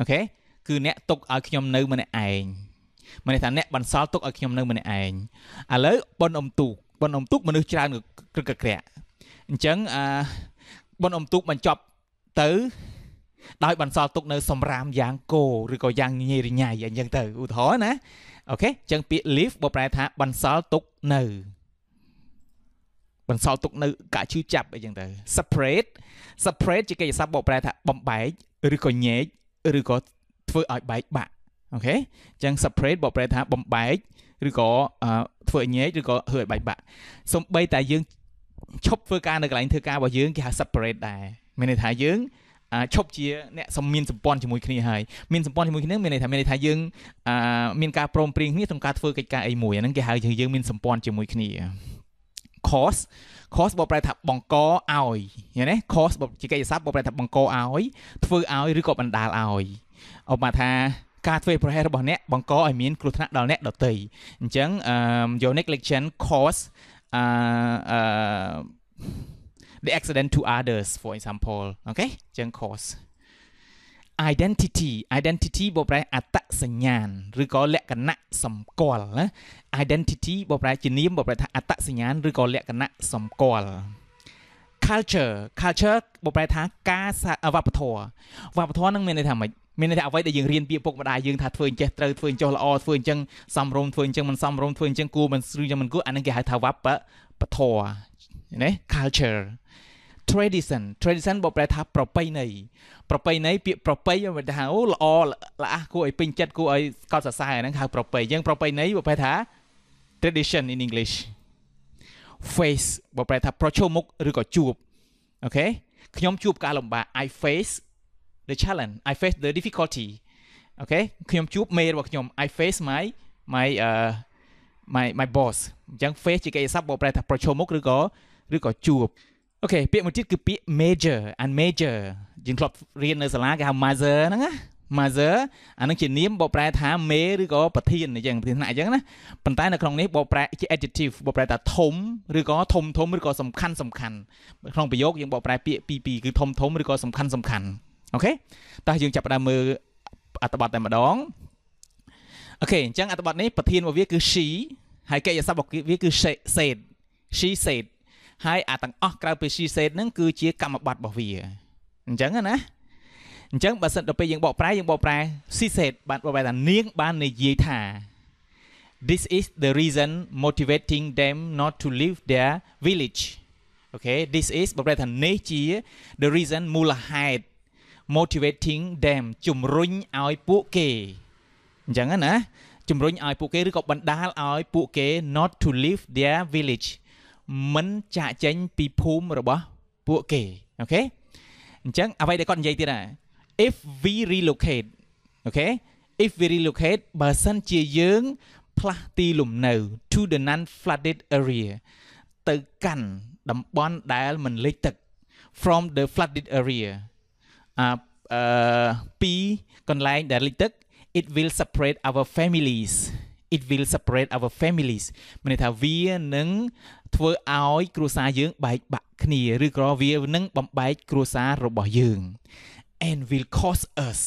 អូខេគឺអ្នកទុកឲ្យខ្ញុំនៅម្នាក់ឯងមានន័យថាអ្នកបន្សល់ទុកឲ្យខ្ញុំនៅម្នាក់ឯងឥឡូវប៉ុនអំទូកប៉ុនអំទូកមនុស្សច្រើនក្រឹកក្រែកអញ្ចឹងអាប៉ុនអំទូកបញ្ចប់ទៅដោយបន្សល់ទុកនៅសម្រាមយ៉ាងគោឬក៏យ៉ាងញេរញ៉ៃអញ្ចឹងទៅឧទាហរណ៍ណាអូខេអញ្ចឹងពាក្យ leave បើប្រែថាបន្សល់ទុកនៅបន្សល់ទុកនៅកាឈឺចាប់អីចឹងទៅ separate separate ជាកិច្ចសព្ទបើប្រែថាបំបែកឬក៏ញែកឬក៏ធ្វើឲ្យបែកបាក់អូខេអញ្ចឹង separate បកប្រែថាបំបែកឬក៏ធ្វើឲ្យញែកឬក៏ធ្វើឲ្យបែកបាក់សំបីតែយើងឈប់ធ្វើការនៅកន្លែងធ្វើការរបស់យើងគេហៅ separate ដែរមានន័យថាយើងឈប់ជាអ្នកសមមានសម្ព័ន្ធជាមួយគ្នាហើយមានសម្ព័ន្ធជាមួយគ្នា មានន័យថាមានន័យថាយើង មានការព្រមព្រៀងគ្នាក្នុងការធ្វើកិច្ចការអីមួយអាហ្នឹងគេហៅថាយើងមានសម្ព័ន្ធជាមួយគ្នា cause cause បកប្រែថាបង្កឲ្យយល់ទេ cause ជាកិច្ចសព្ទបកប្រែថាបង្កឲ្យធ្វើឲ្យឬក៏បណ្ដាលឲ្យឧបមាថា ការធ្វើប្រហែសរបស់អ្នកបង្កឲ្យមានគ្រោះថ្នាក់ដល់អ្នកដទៃអញ្ចឹង your negligence cause អឺ the accident to others for example អូខេអញ្ចឹង cause identity identity បបប្រែអត្តសញ្ញាណឬក៏លក្ខណៈសម្គាល់ណា identity បបប្រែជានាមបបប្រែថាអត្តសញ្ញាណឬក៏លក្ខណៈសម្គាល់ culture culture បបប្រែថាការវប្បធម៌វប្បធម៌នឹងមានន័យថាម៉េចមានន័យថាអ្វីដែលយើងរៀនពីពុកម្ដាយយើងថាធ្វើអញ្ចេះត្រូវធ្វើអញ្ចោះល្អធ្វើអញ្ចឹងសំរុំធ្វើអញ្ចឹងមិនសំរុំធ្វើអញ្ចឹងគួរមិនស្រួលអញ្ចឹងមិនគួរអានឹងគេហៅថាវប្បធម៌ណា culture tradition tradition បើប្រែថាប្រពៃណីប្រពៃណីពាក្យប្រពៃមិនថាអូល្អល្អះគួរឲ្យពេញចិត្តគួរឲ្យកោតសរសើរហ្នឹងហៅប្រពៃយើងប្រពៃណីបើប្រែថា tradition in english face បើប្រែថាប្រឈមមុខឬក៏ជួបអូខេខ្ញុំជួបការលំបាក I face the challenge I face the difficulty អូខេខ្ញុំជួបមេរបស់ខ្ញុំ I face my my uh my my boss អញ្ចឹង face ជាកិច្ចសព្ទបកប្រែ ថាប្រឈមមុខឬក៏ឬក៏ជួបអូខេពាក្យមួយទៀតគឺពាក្យ major and major យើងធ្លាប់រៀននៅ សាលាគេហៅ major ហ្នឹងណា major អានឹងជានាមបកប្រែថាមេឬក៏ប្រធានអញ្ចឹងប្រធានថ្នាក់អញ្ចឹងណាប៉ុន្តែនៅក្នុងនេះបកប្រែជា adjective បកប្រែថាធំឬក៏ធំធំឬក៏សំខាន់សំខាន់ក្នុងប្រយោគយើងបកប្រែពាក្យពីរពីរគឺធំធំឬក៏សំខាន់សំខាន់អូខេតោះយើងចាប់ផ្ដើមមើលអត្ថបទតែម្ដងអូខេអញ្ចឹងអត្ថបទនេះប្រធានរបស់វាគឺ she ហើយកិច្ចសព្ទវាគឺ said she said ហើយអាទាំងអស់ក្រៅពី she said ហ្នឹងគឺជាកម្មបត្តិរបស់វាអញ្ចឹងណាអញ្ចឹងបើសិនដល់ពេលយើងបកប្រែយើងបកប្រែ she said បានបកប្រែថានាងបាននិយាយថា this is the reason motivating them not to leave their village okay this is បកប្រែថានេះជា the reason មូលហេតុ motivating them ជំរុញឲ្យពួកគេអញ្ចឹងណាជំរុញឲ្យពួកគេឬក៏បណ្ដាលឲ្យពួកគេ not to leave their village មិនចាក់ចេញពីភូមិរបស់ពួកគេអូខេអញ្ចឹងអ្វីដែលគាត់និយាយទៀតណា if we relocate អូខេ if we relocate បើសិនជាយើង ផ្លាស់ទីលំនៅ to the non flooded area ទៅកាន់តំបន់ដែលមិនលិចទឹក from the flooded area អឺ2កន្លែងដែលលិចទឹក it will separate our families it will separate our families មានន័យថាវានឹងធ្វើឲ្យគ្រួសារយើងបែកបាក់គ្នាឬក៏វានឹងបំបែកគ្រួសាររបស់យើង and will cause us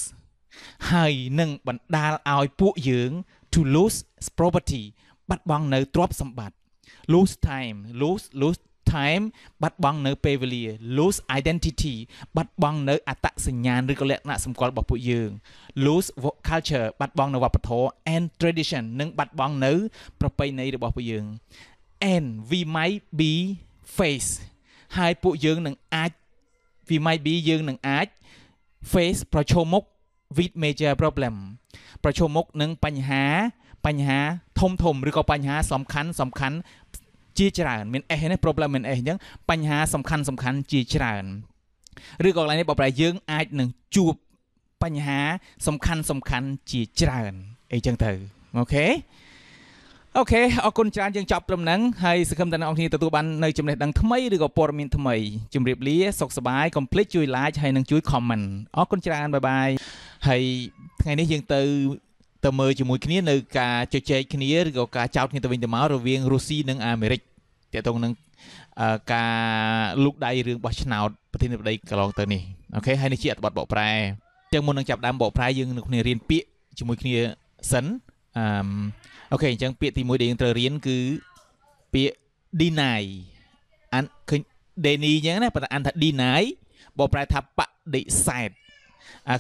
ហើយនឹងបណ្ដាលឲ្យពួកយើង to lose property បាត់បង់នៅទ្រព្យសម្បត្តិ lose time lose lose time បាត់បង់នៅពេលវេលា lose identity បាត់បង់នៅអត្តសញ្ញាណឬក៏លក្ខណៈសម្គាល់របស់ពួកយើង lose culture បាត់បង់នៅវប្បធម៌ and tradition និង បាត់បង់នៅ ប្រពៃណីរបស់ពួកយើង and we might be face ហើយពួកយើងនឹងអាច we might be យើងនឹងអាច face ប្រឈមមុខ with major problem ប្រឈមមុខនឹងបញ្ហាបញ្ហា ធំធំឬក៏បញ្ហាសំខាន់សំខាន់ជាច្រើនមាន S នេះ problem មាន S អញ្ចឹងបញ្ហាសំខាន់សំខាន់ជាច្រើនឬក៏កន្លែងនេះបើប្រែយើងអាចនឹងជួបបញ្ហាសំខាន់សំខាន់ជាច្រើនអីចឹងទៅអូខេអូខេអរគុណច្រើនយើងចប់ត្រឹមហ្នឹងហើយសង្ឃឹមតែអ្នកនរគ្នាទទួលបាននៅចំណេះដឹងថ្មីឬក៏ព័ត៌មានថ្មីជម្រាបលាសុខសប្បាយកុំភ្លេចជួយ like ហើយនិងជួយ comment អរគុណច្រើនបាយបាយហើយថ្ងៃនេះយើងទៅទៅមើលជាមួយគ្នានៅការជជែកគ្នាឬក៏ការចោទគ្នាទៅវិញទៅមករវាងរុស្ស៊ីនិងអាមេរិកទាក់ទងនឹងការលូកដៃរឿងបោះឆ្នោតប្រធានាធិបតីកន្លងទៅនេះអូខេហើយនេះជាអត្ថបទបកប្រែទាំងមុននឹងចាប់ដើមបកប្រែយើងនឹងគ្នារៀនពាក្យជាមួយគ្នាសិនអឺអូខេអញ្ចឹងពាក្យទី1ដែលយើងត្រូវរៀនគឺពាក្យ deny អានឃើញ deny អញ្ចឹងណាប៉ុន្តែអានថា deny បកប្រែថាបដិសេធ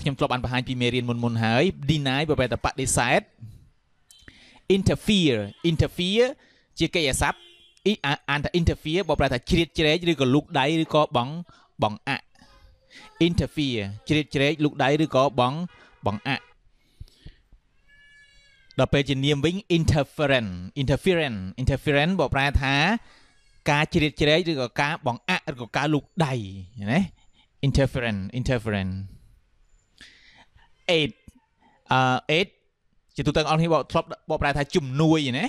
ខ្ញុំធ្លាប់បានបង្ហាញពីមេរៀនមុនមុនហើយ deny បើតែបដិសេធ interfere interfere ជាកិច្ចស័ព្ទ interfere បើប្រែថាជ្រៀតជ្រែកឬក៏លូកដៃឬក៏បងបងអាក់ interfere ជ្រៀតជ្រែកលូកដៃឬក៏បងបងអាក់ដល់ពេលជានាមវិញ interference interference interference បើប្រែថា ការជ្រៀតជ្រែកឬក៏ការបង្អាក់ឬក៏ការលូកដៃណា interference interference aid អឺ aid ជាទូទៅអស់គ្នាបកធ្លាប់បកប្រែថាជំនួយណា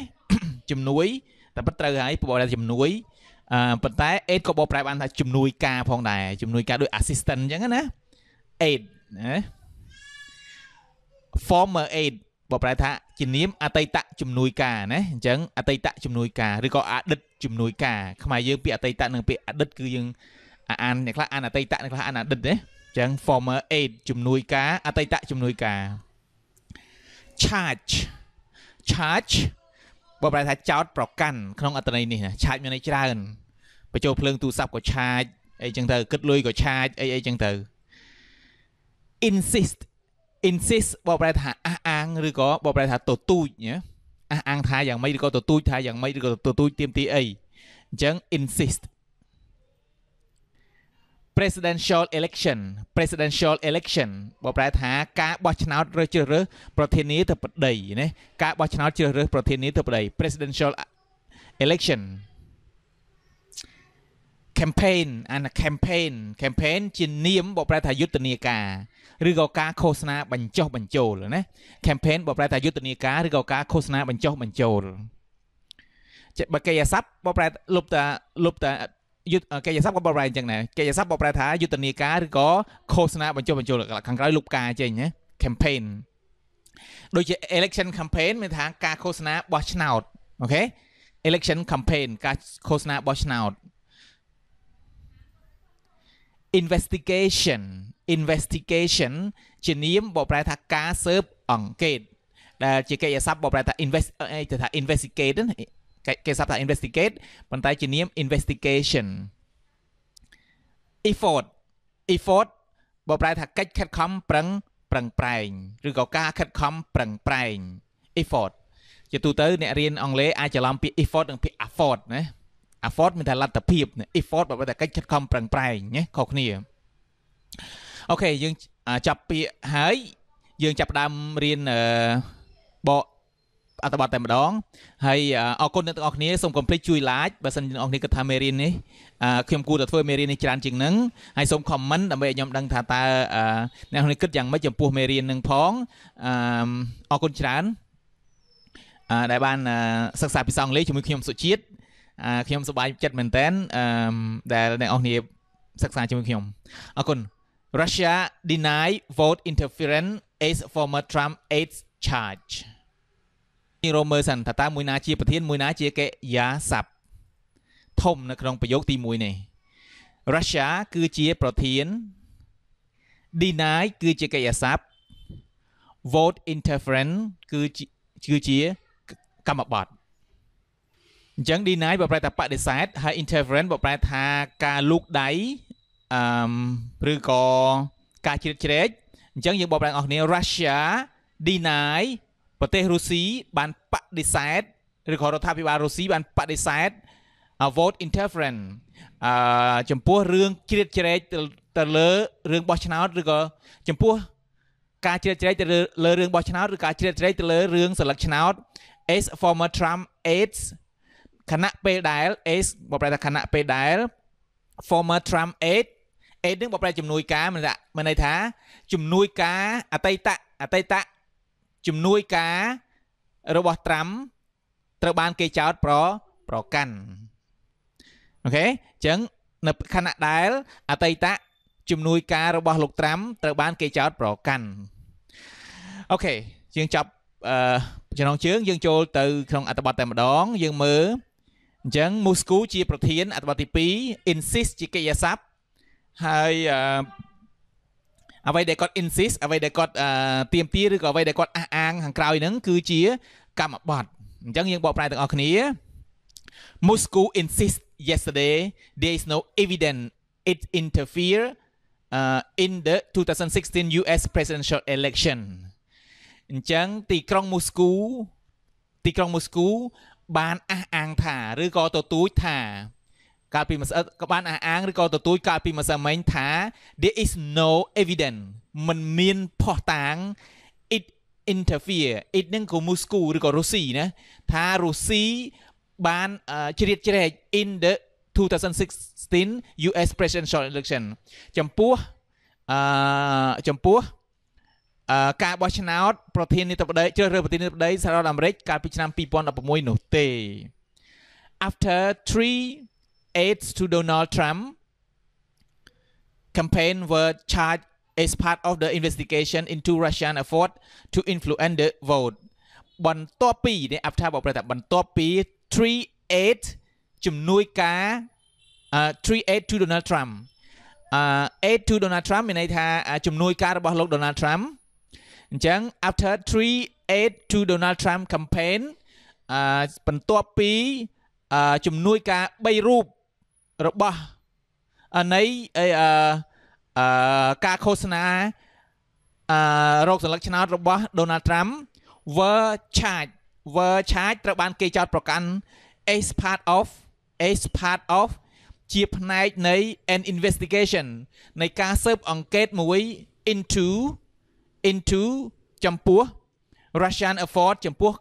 ជំនួយតែពិតត្រូវហើយបកប្រែជំនួយអឺប៉ុន្តែ aid ក៏បកប្រែបានថាជំនួយការផងដែរជំនួយការដូច assistant អញ្ចឹងណា aid ណា former aid បកប្រែថាជានាមអតីតជំនួយការណាអញ្ចឹងអតីតជំនួយការឬក៏អតីតជំនួយការខ្មែរយើងពាក្យអតីតនិងពាក្យអតីតគឺយើងអានអ្នកខ្លះអានអតីតអ្នកខ្លះអានអតីតណាចឹង former aid ជំនួយការអតីតជំនួយការ charge charge បើប្រែថាចោតប្រកាន់ក្នុងអត្តន័យនេះណា charge មានន័យច្រើនបញ្ចូលភ្លើងទូរស័ព្ទក៏ charge អីចឹងទៅគិតលុយក៏ charge អីអីចឹងទៅ insist insist បើប្រែថាអះអាងឬក៏បើប្រែថាទទូចណាអះអាងថាយ៉ាងម៉េចឬក៏ទទូចថាយ៉ាងម៉េចឬក៏ទទូចទាមទារអីអញ្ចឹង insist presidential election presidential election បកប្រែថាការបោះឆ្នោតរើសជ្រើសរើសប្រធានាធិបតីណាការបោះឆ្នោតជ្រើសរើសប្រធានាធិបតី presidential election campaign អាន campaign campaign ជានាមបកប្រែថាយុទ្ធនាការឬក៏ការឃោសនាបញ្ចុះបញ្ចូលណា campaign បកប្រែថាយុទ្ធនាការឬក៏ការឃោសនាបញ្ចុះបញ្ចូលបើកិច្ចអាស័ព្ទបកប្រែលុបតាលុបតាយុទ្ធកិច្ចស័ព្ទក៏បកប្រែអញ្ចឹងដែរកិច្ចស័ព្ទបកប្រែថាយុទ្ធនាការឬក៏ឃោសនាបញ្ចុះបញ្ចូលខាងក្រៅលុបការចេញណា campaign ដូចជា election campaign មានថាការឃោសនាបោះឆ្នោតអូខេ election campaign ការឃោសនាបោះឆ្នោត investigation investigation ជានាមបកប្រែថាការស៊ើបអង្កេតដែលជាកិច្ចស័ព្ទបកប្រែថា invest ថា investigate គេសាប់ថា investigate ប៉ុន្តែជានាម investigation effort effort បើប្រែថាកិច្ចខិតខំប្រឹងប្រឹងប្រែងឬក៏ការខិតខំប្រឹងប្រែង effort ជាទូទៅអ្នករៀនអង់គ្លេសអាចច្រឡំពាក្យ effort និងពាក្យ afford ណា afford មានតែលទ្ធភាព effort បើប្រែថាកិច្ចខិតខំប្រឹងប្រែងណាខុសគ្នាអូខេយើងចាប់ពាក្យហើយយើងចាប់ផ្ដើមរៀនបកអត្ថបទតែម្ដង ហើយអរគុណអ្នកទាំងអស់គ្នាសូមកុំភ្លេចជួយ like បើសិនអ្នកទាំងអស់គ្នាគិតថាមេរៀននេះខ្ញុំគួរតែធ្វើមេរៀននេះច្រើនជាងនឹងហើយសូម comment ដើម្បីឲ្យខ្ញុំដឹងថាតើអ្នកទាំងអស់គ្នាគិតយ៉ាងម៉េចចំពោះមេរៀននឹងផងអរគុណច្រើនដែលបានសិក្សាភាសាអង់គ្លេសជាមួយខ្ញុំសុជាតិខ្ញុំសប្បាយចិត្តមែនតើដែលអ្នកទាំងអស់គ្នាសិក្សាជាមួយខ្ញុំអរគុណ Russia deny vote interference as former Trump aides charge យើងរមើលសិនថាតើមួយណាជាប្រធានមួយណាជាកិយាសព្ទធំនៅក្នុងប្រយោគទី1នេះ Russia គឺជាប្រធាន deny គឺជាកិយាសព្ទ vote interference គឺជាគឺជាកម្មបត្តិអញ្ចឹង deny បើប្រែថាបដិសេធហើយ interference បើប្រែថាការលូកដៃអឺឬក៏ការជ្រៀតជ្រែកអញ្ចឹងយើងបងប្អូនអរគ្នា Russia deny ប្រទេសរុស្ស៊ីបានបដិសេធឬក៏រដ្ឋាភិបាលរុស្ស៊ីបានបដិសេធ vote interference អឺចំពោះរឿងជ្រៀតជ្រែកទៅលើរឿងបោះឆ្នោតឬក៏ចំពោះការជ្រៀតជ្រែកទៅលើរឿងបោះឆ្នោតឬការជ្រៀតជ្រែកទៅលើរឿងសិលឹកឆ្នោត as former Trump aides ខណៈពេលដែល as បើប្រែថាខណៈពេលដែល former Trump aide aide នឹងបើប្រែជំនួយការមិនថាមិនន័យថា ជំនួយការអតីតអតីតជំនួយការរបស់ត្រាំត្រូវបានគេចោទប្រប្រកាន់អូខេអញ្ចឹងនៅខណៈដែលអតីតជំនួយការរបស់លោកត្រាំត្រូវបានគេចោទប្រកាន់អូខេយើងចាប់អឺចំណងជើងយើង ចូលទៅក្នុងអត្ថបទតែម្ដងយើងមើលអញ្ចឹង Moscow ជាប្រធានអត្ថបទទី2 insist ជាកិច្ចស័ព្ទហើយអឺអ្វីដែលគាត់ insist អ្វីដែលគាត់ទៀមទាឬក៏អ្វីដែលគាត់អះអាងខាងក្រោយហ្នឹងគឺជាកម្មបត្តិអញ្ចឹងយើងបកប្រែទាំងអស់គ្នា Moscow insist yesterday there is no evidence it interfere uh, in the 2016 US presidential election អញ្ចឹងទីក្រុងមូស្គូទីក្រុងមូស្គូបានអះអាងថាឬក៏ទទូចថាកាលពីម្សិលក៏បានអះអាងឬក៏ទទូចកាលពីម្សិលមិញថា there is no evidence มันមានផោះតាង it interfere it នឹងក៏មូស្គូឬក៏រុស្ស៊ីណាថារុស្ស៊ីបានជ្រៀតជ្រែក in the 2016 US presidential election ចំពោះអឺចំពោះការបោះឆ្នោតប្រធាននាយកបដីជ្រើសរើសប្រធាននាយកបដីសហរដ្ឋអាមេរិកកាលពីឆ្នាំ2016នោះទេ After 3 aides to Donald Trump campaign were charged as part of the investigation into Russian effort to influence the vote បនទាបពនេះអបថាបកបរែថាបនទាបព three uh, 38 to Donald Trump 8 uh, to Donald Trump មានន័យថាជំនួយការរបស់លោក uh, Donald Trump អញ្ចឹង after 38 to Donald Trump campaign បន្ទាប់ពីជំនួយការ3រូបរបស់អានៃអឺការឃោសនាអឺរោគសន្លឹកឆ្នោតរបស់ Donald Trump were charged were charged ត្រូវបានគេចោទប្រកាន់ as part of as part of ជាផ្នែកនៃ an investigation នៃការស៊ើបអង្កេតមួយ into into ចំពោះ Russian effort ចំពោះ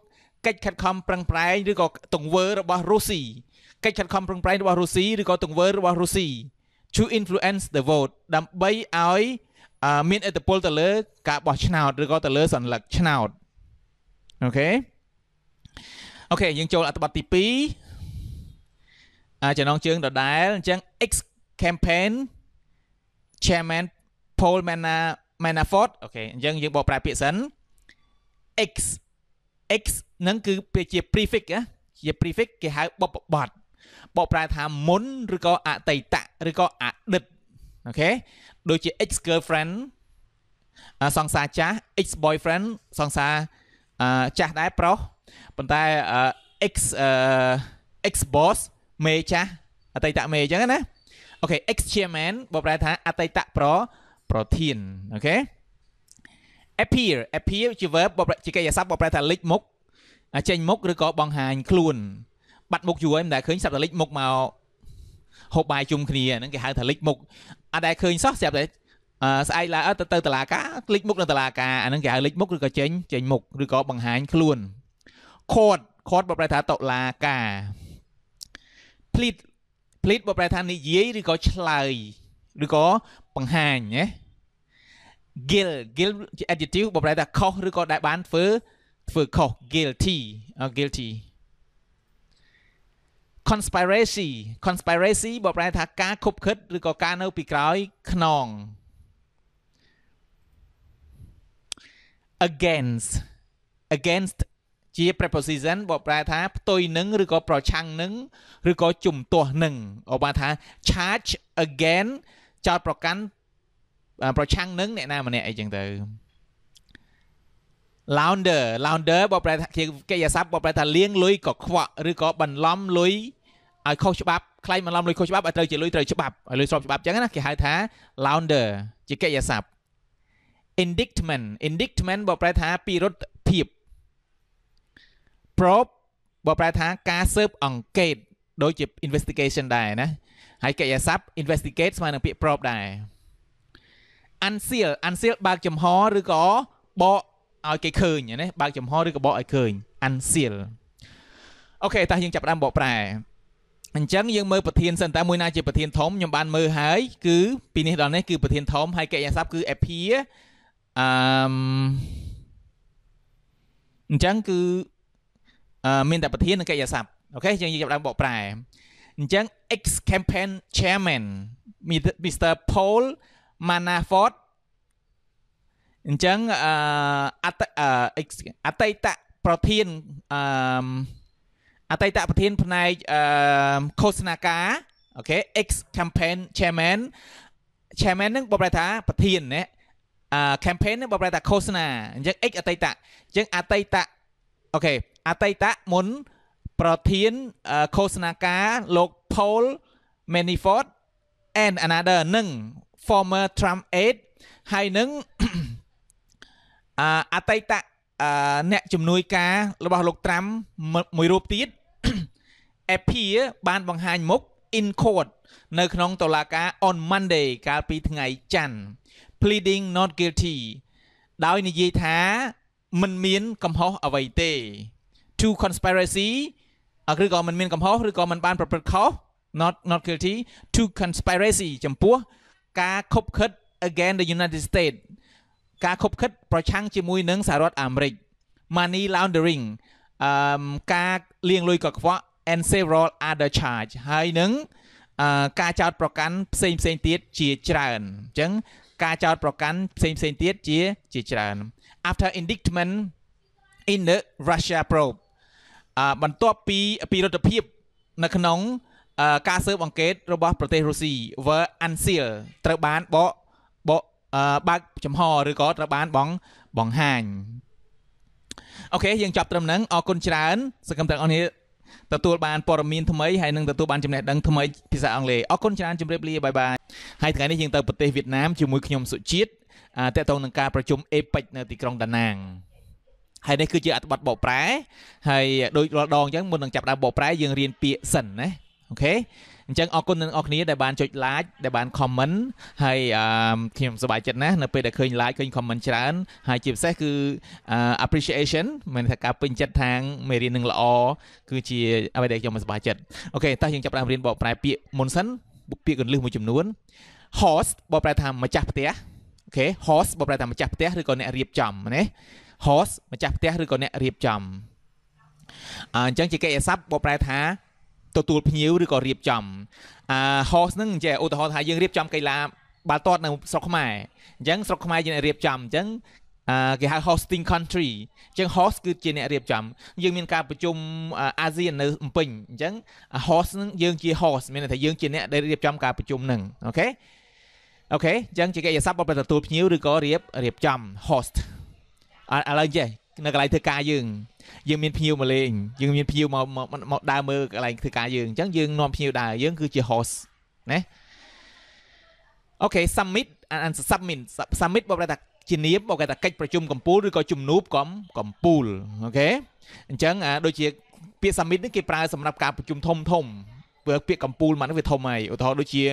កិច្ចខិតខំប្រឹងប្រែងឬក៏ទង្វើរបស់រុស្ស៊ីកិច្ចខិតខំប្រឹងប្រែងរបស់រុស្ស៊ីឬក៏ទង្វើរបស់រុស្ស៊ី to influence the vote ដើម្បីឲ្យមានឥទ្ធិពលទៅលើការបោះឆ្នោតឬក៏ទៅលើសัญลักษณ์ឆ្នោតអូខេអូខេយើងចូលអត្ថបទទី2ចំណងជើងដដែលអញ្ចឹង X campaign chairman Paul Manafort អូខេអញ្ចឹងយើងបកប្រែពាក្យសិន X X នឹងគឺជា prefix ណាជា prefix គេហៅបបបត្តិបកប្រែថាមុនឬក៏អតីតឬក៏អតីតអូខេដូចជា ex girlfriend សង្សារចាស់ ex boyfriend សង្សារចាស់ដែរប្រុសប៉ុន្តែ ex ex boss មេចាស់អតីតមេអញ្ចឹងណាអូខេ ex chairman បកប្រែថាអតីតប្រប្រធានអូខេ appear appear ជា verb បកជាកិច្ចសព្ទបកប្រែថាលេចមុខចេញមុខឬក៏បង្ហាញខ្លួនបាត់មុខយូរហើយមិនដែលឃើញសាប់តែលិចមុខមកហូបបាយជុំគ្នាហ្នឹងគេហៅថាលិចមុខអត់ដែលឃើញសោះស្រាប់តែស្អែកឡើងទៅទៅតឡាការលិចមុខនៅតឡាការអាហ្នឹងគេហៅលិចមុខឬក៏ចេញចេញមុខឬក៏បង្ហាញខ្លួនខាត់ខាត់បើប្រែថាតុលាការភ្លីតភ្លីតបើប្រែថានិយាយឬក៏ឆ្លើយឬក៏បង្ហាញណា guilt guilt ជា adjective បើប្រែថាខុសឬក៏ដែលបានធ្វើធ្វើខុស guilty guilty conspiracy conspiracy បើប្រែថាការខົບខិតឬក៏ការនៅពីក្រោយខ្នង against against ជា preposition បើប្រែថាផ្ទុយនឹងឬក៏ប្រឆាំងនឹងឬក៏ជំទាស់នឹងអូបានថា charge again ចោតប្រកាន់ប្រឆាំងនឹងអ្នកណាម្នាក់អីចឹងទៅ lounder lounder บอกแปลคือแกยาซับบอกแปลทต่เลี้ยงลุยก็ควะหรือก็บันล้อมลุยเข้าฉบับใครมนล้อมลุยเข้าฉบับเตยจะลุยเตยฉบับอลุยสอบฉบับจังนะแกหายท้า lounder จะแกยาซับ indictment indictment บอกแปลท้าปีรถถีบ probe บอกแปลท้าการสืบอังเกตโดยจิบ investigation ได้นะ ให้แกยาซับ investigate มาหนึ่งปี probe ได้ unseal unseal บางจำฮอหรือก็บอกឲ្យគេឃើញណាបើកចំហឬក៏បកឲ្យឃើញ unseal អូខេតោះយើងចាប់ដើមបកប្រែអញ្ចឹងយើងមើលប្រធានសិនតើមួយណាជាប្រធានធំខ្ញុំបាន មើលហើយគឺពីនេះដល់នេះគឺប្រធានធំហើយកិច្ចអាស័ព្ទគឺ appear អឺអញ្ចឹងគឺអឺមានតែប្រធាននិងកិច្ចអាស័ព្ទអូខេយើងចាប់ដើមបកប្រែអញ្ចឹង ex campaign chairman Mr Paul Manafort អញ្ចឹងអអតអតីតប្រធានអអតីតប្រធានផ្នែកអឃោសនាការអូខេ ex campaign chairman chairman នឹងបបប្រែថា ប្រធានណាអ campaign នឹងបបប្រែថាឃោសនាអញ្ចឹង ex អតីតអញ្ចឹងអតីតអូខេអតីតមុនប្រធានឃោសនាការលោក Paul Manafort and another នឹង former Trump aide ហើយនឹងអតីតអ្នកជំនួយការរបស់លោកត្រាំមួយរូបទៀត appear បានបង្ហាញមុខ in court នៅក្នុងតុលាការ on Monday កាលពីថ្ងៃច័ន្ទ pleading not guilty ដោយនិយាយថាមិនមានកំហុសអ្វីទេ to conspiracy ឬក៏មិនមានកំហុសឬក៏មិនបានប្រព្រឹត្តខុស not not guilty to conspiracy ចំពោះការខົບខិត against the United States ការខົບខិតប្រឆាំងជាមួយនឹងសហរដ្ឋអាមេរិក money laundering អឺការលាងលុយកខ្វក់ and several other charge ហើយនឹងការចោតប្រកាន់ផ្សេងផ្សេងទៀតជាច្រើនអញ្ចឹងការចោតប្រកាន់ផ្សេងផ្សេងទៀតជាជាច្រើន after indictment in the Russia probe បន្ទាប់ពីពីរដ្ឋភិបនៅក្នុង ការស៊ើបអង្កេតរបស់ប្រទេសរុស្ស៊ី were unsealed ត្រូវបានបកបើកចំហឬក៏ត្រូវបានបងបង្ហាញអូខេយើងចប់ត្រឹមហ្នឹងអរគុណច្រើនសកម្មទាំងអស់គ្នាទទួលបានព័ត៌មានថ្មីហើយនឹងទទួលបានចំណេះដឹងថ្មីភាសាអង់គ្លេសអរគុណច្រើនជម្រាបលាបាយបាយហើយថ្ងៃនេះយើងទៅប្រទេសវៀតណាមជាមួយខ្ញុំសុជាតិតេតតងនឹងការប្រជុំ APEC នៅទីក្រុងដាណាង ហើយនេះគឺជាអត្ថបទបកប្រែ ហើយដូចរាល់ដងអញ្ចឹងមុននឹងចាប់ដើមបកប្រែយើងរៀនពាក្យសិនណាអូខេអញ្ចឹងអរគុណដល់អ្នកគ្នាដែលបានចុច like ដែលបាន comment ហើយខ្ញុំសប្បាយចិត្តណាស់នៅពេលដែលឃើញ like ឃើញ comment ច្រើនហើយជាពិសេសគឺ appreciation មានថាការពេញចិត្តខាងមេរៀននឹងល្អគឺជាអ្វីដែលខ្ញុំសប្បាយចិត្តអូខេតោះយើងចាប់ផ្ដើមរៀនបកប្រែពាក្យមុនសិនពាក្យកន្លឹះមួយចំនួន host បកប្រែថាម្ចាស់ផ្ទះអូខេ host បកប្រែថាម្ចាស់ផ្ទះឬក៏អ្នករៀបចំណា host ម្ចាស់ផ្ទះឬក៏អ្នករៀបចំអញ្ចឹងជាកិច្ចអាស័ព្ទបកប្រែថាទទួលភ្ញៀវឬក៏រៀបចំអា host ហ្នឹងចេះឧទាហរណ៍ថាយើងរៀបចំកីឡាបាល់ទាត់ នៅស្រុកខ្មែរអញ្ចឹងស្រុកខ្មែរយើងរៀបចំអញ្ចឹងគេហៅ hosting country អញ្ចឹង host គឺជាអ្នករៀបចំ យើងមានការប្រជុំអាស៊ាននៅភ្នំពេញអញ្ចឹង host នឹងយើងជា host មានន័យថាយើងជាអ្នកដែលរៀបចំការប្រជុំនឹងអូខេអូខេអញ្ចឹងជាកិច្ចស័ព្ទរបស់ទទួលភ្ញៀវឬក៏រៀបរៀបចំ host ឥឡូវចេះនៅកន្លែងធ្វើការយើងយើងមានភ្ញៀវមកលេង យើងមានភ្ញៀវមកមកដើរមើលកន្លែងធ្វើការយើងអញ្ចឹងយើងនាំភ្ញៀវដើរយើងគឺជា host ណាអូខេ summit and submit summit បបថាជានាមបបថាកិច្ចប្រជុំកម្ពុជាឬក៏ជំនួបកំកម្ពុជាអូខេអញ្ចឹងដូចជាពាក្យ summit នេះគេប្រើសម្រាប់ការប្រជុំធំធំពាក្យកម្ពូលមកហ្នឹងវាធំហើយឧទាហរណ៍ដូចជា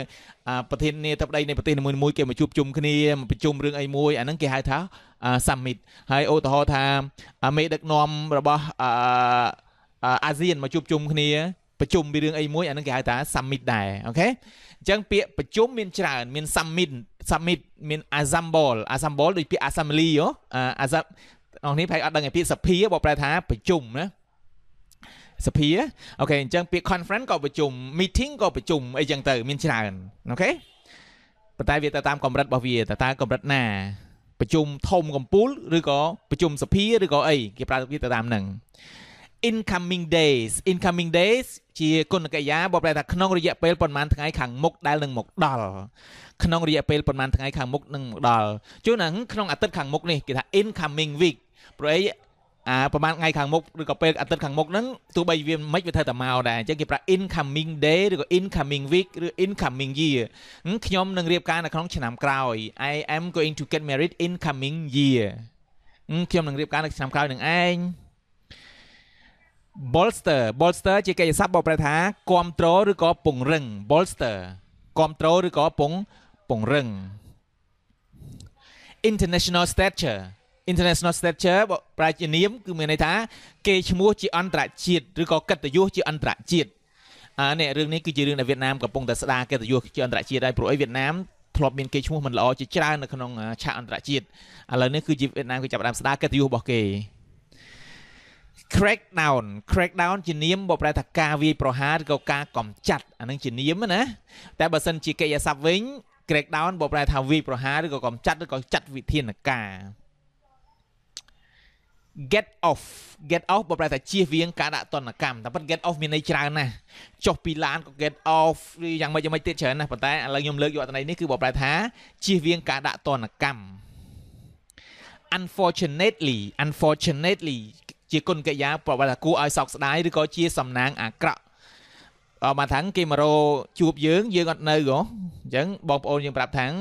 ប្រធានាធិបតីនៃប្រទេសនីមួយៗគេមកជួបជុំគ្នាមកប្រជុំរឿងអីមួយអាហ្នឹងគេហៅថា summit ហើយឧទាហរណ៍ថាមេដឹកនាំរបស់អាស៊ានមកជួបជុំគ្នា ប្រជុំពីរឿងអីមួយអានឹងគេហៅថា summit ដែរអូខេអញ្ចឹងពាក្យប្រជុំមានច្រើនមាន summit summit មាន assemble assemble ដូចពាក្យ assembly ហ៎អាសាបងប្អូនប្រហែលអត់ដឹងឯពាក្យសភាបើប្រែថាប្រជុំណាសភាអូខេអញ្ចឹងពាក្យ conference ក៏ប្រជុំ meeting ក៏ប្រជុំអីចឹងទៅមានច្រើនអូខេប៉ុន្តែវាទៅតាមកម្រិតរបស់វាតើតើកម្រិតណា ប្រជុំធំកំពូលឬក៏ប្រជុំសភាឬក៏អីគេប្រើវាទៅតាមហ្នឹង incoming days incoming days ជាគុណកិរិយាបបប្រែថាក្នុងរយៈពេលប្រហែលថ្ងៃខាងមុខដែលនឹងមកដល់ក្នុងរយៈពេលប្រហែលថ្ងៃខាងមុខនឹងមកដល់ជួនហ្នឹងក្នុងអាទិត្យខាងមុខនេះគេថា incoming week ព្រោះអីអើប្រហែលថ្ងៃខាងមុខឬក៏ពេលអាទិត្យខាងមុខហ្នឹងទោះបីវាមិនវាត្រូវតែមកដែរអញ្ចឹងគេប្រា incoming day ឬក៏ incoming week ឬ incoming year ខ្ញុំនឹងរៀបការនៅក្នុងឆ្នាំក្រោយ I am going to get married incoming year ខ្ញុំនឹងរៀបការនៅឆ្នាំក្រោយនឹងឯង bolster bolster ជាកិច្ចសព្ទបកប្រែថាគ្រប់គ្រងឬក៏ពង្រឹង bolster គ្រប់គ្រងឬក៏ពងពង្រឹង international stature international stature ប្រាជ្ញានាមគឺមានន័យថាគេឈ្មោះជា អន្តរជាតិឬក៏កិត្តិយសជា អន្តរជាតិអើនេះរឿងនេះគឺជារឿងដែលវៀតណាមកំពុងតែស្ដារកិត្តិយសជាអន្តរជាតិហើយព្រោះអីវៀតណាមធ្លាប់មានគេឈ្មោះមិនល្អជាច្រើននៅក្នុងឆាកអន្តរជាតិឥឡូវនេះគឺជាវៀតណាមគេចាប់ផ្ដើមស្ដារកិត្តិយសរបស់គេ crack down crack down ជានាមបើប្រែថាការវាយប្រហារឬក៏ការកំចាត់អានឹងជានាមណាតែបើសិនជាកិច្ចអាស័ព្ទវិញ crack down បើប្រែ ថាវាយប្រហារឬក៏កំចាត់ឬក៏ចាត់វិធានការ get off get off បើប្រែថាជៀសវាងការដាក់ទណ្ឌកម្មតែប៉ុន្តែ get off មានន័យច្រើនណាស់ចុះពីឡានក៏ get off យ៉ាងម៉េចយ៉ាងម៉េចទៀតច្រើនណាស់ប៉ុន្តែឥឡូវខ្ញុំលើកយកអត្ថន័យនេះគឺបើប្រែថាជៀសវាង ការដាក់ទណ្ឌកម្ម unfortunately unfortunately ជាគុណកិរិយាប្រហែលថាគួរឲ្យសោកស្ដាយឬក៏ជា សំណាងអាក្រក់អមថាងគេមករជួបយើងយើងអត់នៅហ៎អញ្ចឹងបងប្អូនយើងប្រាប់ថាង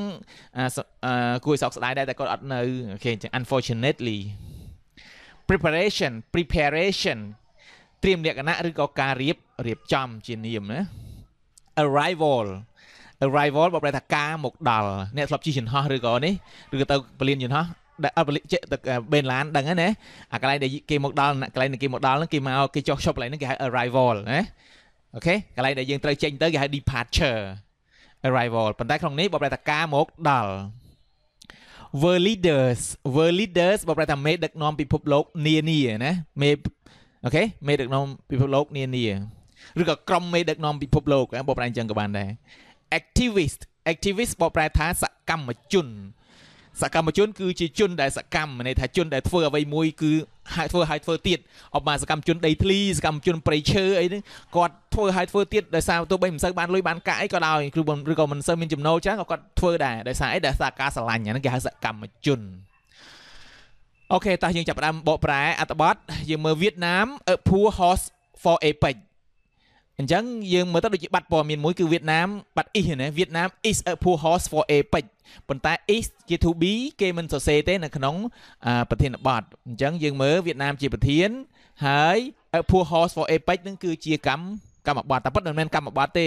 គួរឲ្យសោកស្ដាយដែរតែគាត់អត់នៅអូខេអញ្ចឹង unfortunately preparation preparation ត្រៀមលក្ខណៈឬក៏ការរៀបរៀបចំជានាមណា arrival arrival បើប្រែថាការមកដល់អ្នកធ្លាប់ជិះយន្តហោះឬក៏នេះឬក៏ទៅពលានយន្តហោះដែលអបលិជទឹកបេនឡានដឹងហ្នឹងណាអាកន្លែងដែលគេមកដល់កន្លែងដែលគេមកដល់ហ្នឹងគេមកគេចុះឈប់កន្លែងហ្នឹងគេហៅ arrival ណាអូខេកន្លែងដែលយើងត្រូវចេញទៅគេហៅ departure arrival ប៉ុន្តែក្នុងនេះបើប្រែថាការមកដល់ were leaders were leaders បើប្រែថាមេដឹកនាំពិភពលោក នានាណាមេអូខេមេដឹកនាំពិភពលោកនានាឬក៏ក្រុមមេដឹកនាំពិភពលោកបើប្រែអញ្ចឹងក៏បានដែរ activist activist បើប្រែថាសកម្មជនសកម្មជនគឺជាជនដែលសកម្មន័យថាជនដែលធ្វើអ្វីមួយគឺហើយធ្វើហើយធ្វើទៀតអបមកសកម្មជនដីធ្លី សកម្មជនប្រៃឈើអីហ្នឹងគាត់ធ្វើហើយធ្វើទៀតដោយសារទោះបីមិនសូវបានលុយបានកាក់អីក៏ដោយគ្រូឬក៏មិនសូវមានចំណូលច្រើនក៏គាត់ធ្វើដែរដោយសារអីដោយសារការស្រឡាញ់ហ្នឹងគេហៅសកម្មជនអូខេតោះយើងចាប់ផ្ដើមបកប្រែអត្ថបទយើងមើលវៀតណាមអភួ horse for apex អញ្ចឹងយើងមើលទៅដូចជាបាត់ព័ត៌មានមួយគឺវៀតណាមបាត់ is ណាវៀតណាម is a poor horse for APEC ប៉ុន្តែ is ជា to be គេមិនសរសេរទេនៅក្នុងប្រធានបទអញ្ចឹងយើងមើលវៀតណាមជាប្រធានហើយ a poor horse for APEC នឹងគឺ ជាកម្មកម្មបត្តិតែប៉ុតមិនមែនកម្មបត្តិទេ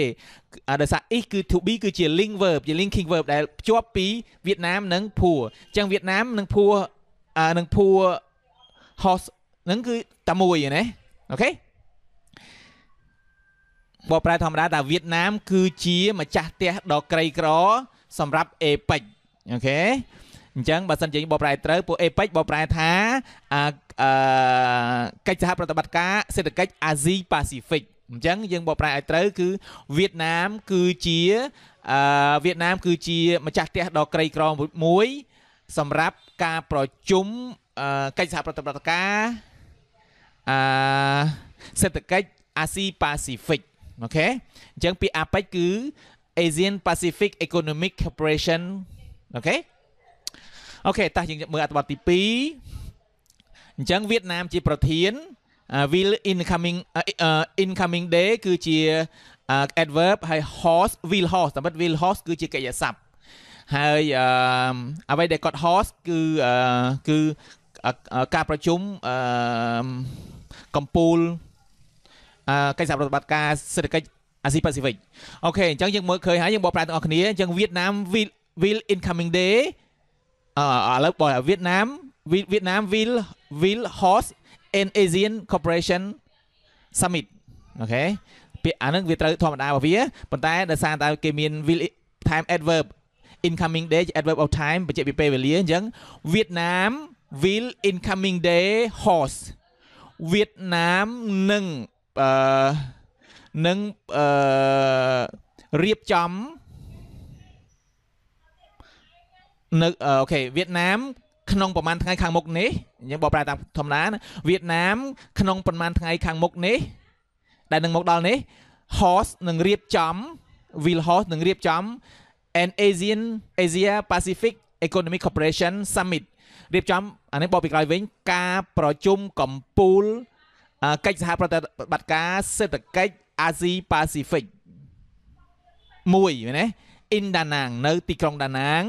ដោយសារ is គឺ to be គឺជា link verb ជា linking verb ដែលភ្ជាប់ពីវៀតណាមនិង poor អញ្ចឹងវៀតណាមនិង poor និង poor horse នឹងគឺតែមួយណាអូខេបកប្រែធម្មតាថាវៀតណាមគឺជាម្ចាស់ផ្ទះដ៏ក្រីក្រ សម្រាប់អេប៉ិចអូខេអញ្ចឹងបើសិនជាបកប្រែត្រូវពួកអេប៉ិចបកប្រែថាអឺកិច្ចសហប្រតិបត្តិការសេដ្ឋកិច្ចអាស៊ីប៉ាស៊ីហ្វិកអញ្ចឹងយើងបកប្រែឲ្យត្រូវគឺវៀតណាមគឺជាអឺវៀតណាម គឺជា ម្ចាស់ផ្ទះដ៏ក្រីក្រមួយ សម្រាប់ការប្រជុំកិច្ចសហប្រតិបត្តិការអឺសេដ្ឋកិច្ចអាស៊ីប៉ាស៊ីហ្វិកអូខេអញ្ចឹងពាក្យ APEC គឺ Asian Pacific Economic Cooperation អូខេអូខេតោះយើងមើលអត្ថបទទី2អញ្ចឹងវៀតណាមជាប្រធាន will incoming incoming day គឺជា adverb ហើយ horse will horse តែមិន will horse គឺជាកិច្ចសព្ទហើយអ្វីដែលគាត់ horse គឺគឺការប្រជុំកំពូលកិច្ចសហប្រតិបត្តិការសេដ្ឋកិច្ចអាស៊ីប៉ាស៊ីហ្វិកអូខេអញ្ចឹងយើងមើលឃើញហើយយើងបកប្រែទាំងអស់គ្នាអញ្ចឹងវៀតណាម will will incoming day អឺឥឡូវបើវៀតណាម Vietnam Nam will will host an Asian Cooperation Summit អូខេពាក្យអានឹងវាត្រូវធម្មតារបស់វាប៉ុន្តែដោយសារតែគេមាន will time adverb incoming day adverb of time បញ្ជាក់ពីពេលវេលាអញ្ចឹង Vietnam will incoming day host Vietnam នឹងអឺនឹងអឺរៀបចំនៅអូខេវៀតណាម ក្នុងប្រហែលថ្ងៃខាងមុខនេះអញ្ចឹងបើប្រែតាមធម្មតាវៀតណាម ក្នុងប្រហែលថ្ងៃខាងមុខនេះ ដែលនឹងមកដល់នេះ host នឹងរៀបចំ will host នឹងរៀបចំ an Asian Asia Pacific Economic Cooperation Summit រៀបចំអានេះបបពីក្រោយវិញ ការ ប្រជុំកម្ពុជាកិច្ចសហប្រតិបត្តិការសេដ្ឋកិច្ចអាស៊ីប៉ាស៊ីហ្វិក1ណា in Da Nang នៅទីក្រុង Da Nang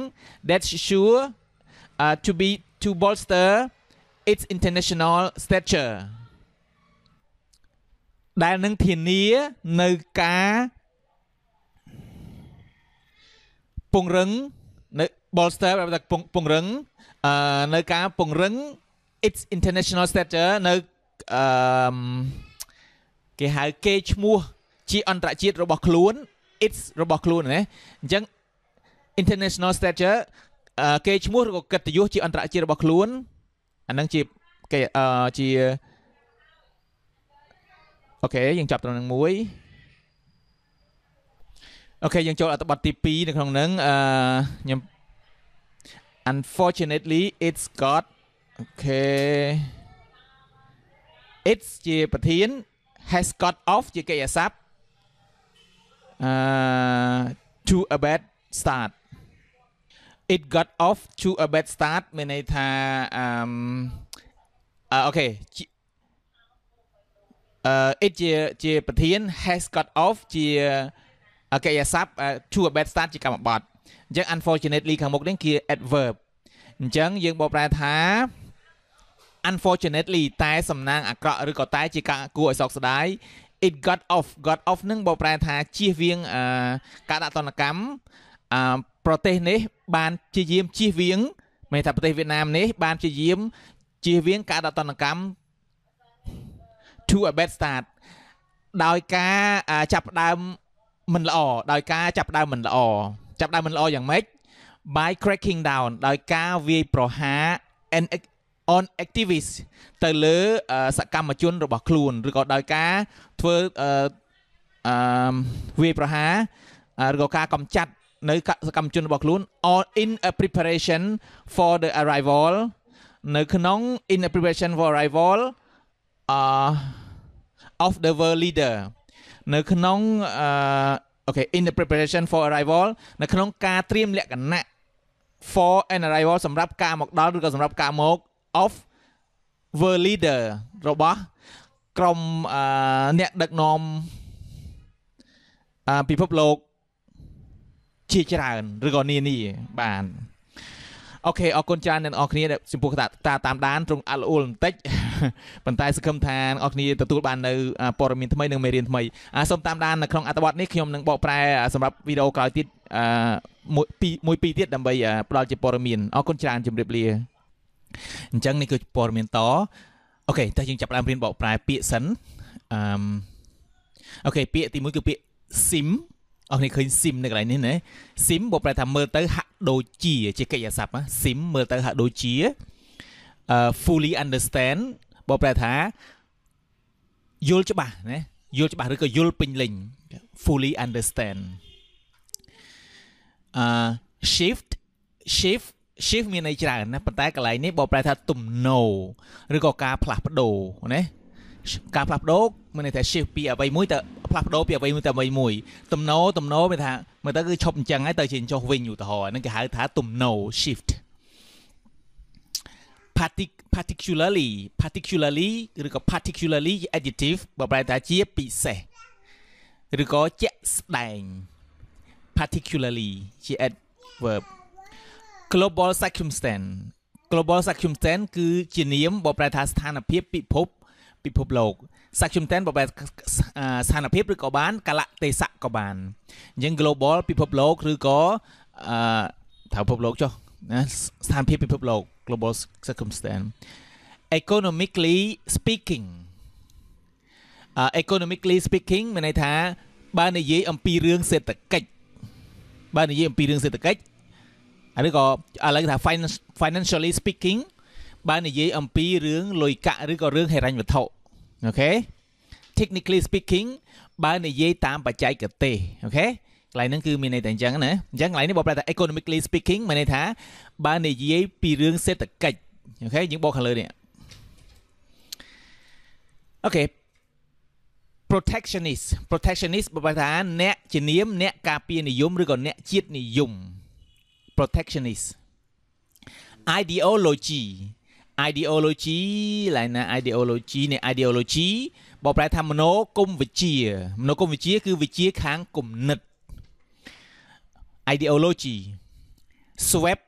that sure uh, to be to bolster its international stature ដែលនឹងធានានៅការពង្រឹងនៅ bolster បែបថាពង្រឹងនៅការពង្រឹង its international stature នៅអឺគេហៅគេឈ្មោះជាអន្តរជាតិរបស់ខ្លួន its របស់ខ្លួនណាអញ្ចឹង international stature គេឈ្មោះឬក៏កិត្តិយសជាអន្តរជាតិរបស់ខ្លួន អានឹងជាគេជាអូខេយើងចាប់ត្រឹមនឹងមួយអូខេយើងចូលអត្ថបទទី2នៅក្នុងនឹងអឺខ្ញុំ unfortunately it's got okay it's ជាប្រធាន has got off ជាកិច្ចអាសព្ទអឺ to a bad start it got off to a bad start មានន័យថាអឺអូខេអឺ it ជាជាប្រធាន has got off ជាអកិយស័ព្ទ to a bad start ជាកម្មបត្តិអញ្ចឹង unfortunately ខាងមុខនេះគឺ adverb អញ្ចឹងយើងបកប្រែថា unfortunately តែ សំណាងអាក្រក់ឬក៏តែជាការគួរឲ្យសោកស្ដាយ it got off got off នឹងបើប្រែថាជៀសវាងការដាក់ទណ្ឌកម្មប្រទេសនេះ បានព្យាយាមជៀសវាងមានថាប្រទេសវៀតណាមនេះបានព្យាយាមជៀសវាង ការដាក់ទណ្ឌកម្ម to a bad start ដោយការចាប់ផ្ដើមមិនល្អដោយការចាប់ផ្ដើមមិនល្អចាប់ផ្ដើមមិនល្អយ៉ាងម៉េច by cracking down ដោយការវាយប្រហារ and on activist ទៅលើ សកម្មជនរបស់ខ្លួនឬក៏ដោយការធ្វើអឺវាយប្រហារឬក៏ការកំចាត់នៅសកម្មជនរបស់ខ្លួន or in a preparation for the arrival នៅក្នុង in a preparation for arrival uh of the world leader នៅក្នុងអឺអូខេ in the preparation for arrival នៅក្នុងការត្រៀមលក្ខណៈ for an arrival សម្រាប់ការមកដល់ឬក៏សម្រាប់ការមក of world leader របស់ក្រុមអ្នកដឹកនាំពិភពលោកជាច្រើនឬក៏នានាបានអូខេអរគុណច្រើនអ្នកនរគ្នាចំពោះតាតាតាមដានត្រង់អាល់អ៊ុលបន្តិចប៉ុន្តែសង្ឃឹមថាអ្នកគ្នាទទួលបាននៅព័ត៌មានថ្មីនិងមេរៀនថ្មីសូមតាមដាននៅក្នុងអត្ថបទនេះខ្ញុំនឹងបកប្រែសម្រាប់វីដេអូក្រោយទៀតមួយពីរទៀតដើម្បីផ្ដល់ជាព័ត៌មានអរគុណច្រើនជម្រាបលាអញ្ចឹងនេះគឺព័ត៌មានតអូខេតើយើងចាប់ផ្ដើមរៀនបកប្រែពាក្យសិនអឺអូខេពាក្យទី1គឺពាក្យ sim អស់នេះឃើញ sim នៅកន្លែងនេះណា sim បកប្រែថាមើលទៅហាក់ដូចជាជាកិច្ចស័ព្ទ sim មើលទៅហាក់ដូចជាអឺ fully understand បកប្រែថាយល់ច្បាស់ណាយល់ច្បាស់ឬក៏យល់ពេញលេញ fully understand អឺ shift shift shift មានន័យច្រើនណាប៉ុន្តែកន្លែងនេះបើប្រែថាទំនោរឬក៏ការផ្លាស់ប្ដូរណាការផ្លាស់ប្ដូរមានន័យថា shift ពីអ្វីមួយទៅផ្លាស់ប្ដូរពីអ្វីមួយទៅអ្វីមួយ ទំនោរទំនោរមានថាមើលទៅគឺឈប់អញ្ចឹងហើយទៅជាចុះវិញឧទាហរណ៍ហ្នឹងគេហៅថាទំនោរ shift particularly particularly ឬក៏ particularly adjective បើប្រែថាជាពិសេសឬក៏ជាក់ស្ដែង particularly ជា adverb Global Circumstance Global Circumstance គឺជានាមបកប្រែថាស្ថានភាពពិភពពិភពលោក Circumstance បកប្រែស្ថានភាពឬក៏បានកលៈទេសៈក៏បានអញ្ចឹង Global ពិភពលោកឬក៏អឺថាពិភពលោកចុះស្ថានភាពពិភពលោក Global Circumstance Economically speaking uh, economically speaking មានន័យថាបើនិយាយអំពីរឿងសេដ្ឋកិច្ចបើនិយាយអំពីរឿងសេដ្ឋកិច្ចอันนี้ก็อะไรก็ถ้า financially speaking บ้านในเยอรมปีเรื่องลอยกะหรือก็เรื่องไฮรันวัฒโอเค technically speaking บ้านในเยีตามปัจจัยเกิดเติโอเคหลายนั่นคือมีในแต่จังนะจังหลายนี่บอกไปแต่ economically speaking มาในท้าบ้านในเยีปีเรื่องเศรษฐกิจโอเคยังบอกกันเลยเนี่ยโอเค protectionist protectionist บอกไปแต่เนี่ยจีนิ่มเนี่ยกาเปียนิยม หรือก็เนี่ยจีนิยม protectionist ideology ideology ឡើងណា ideology នៃ ideology បកប្រែថាមនោគមវិជ្ជាមនោគមវិជ្ជា គឺវិជ្ជាខាងគំនិត ideology swap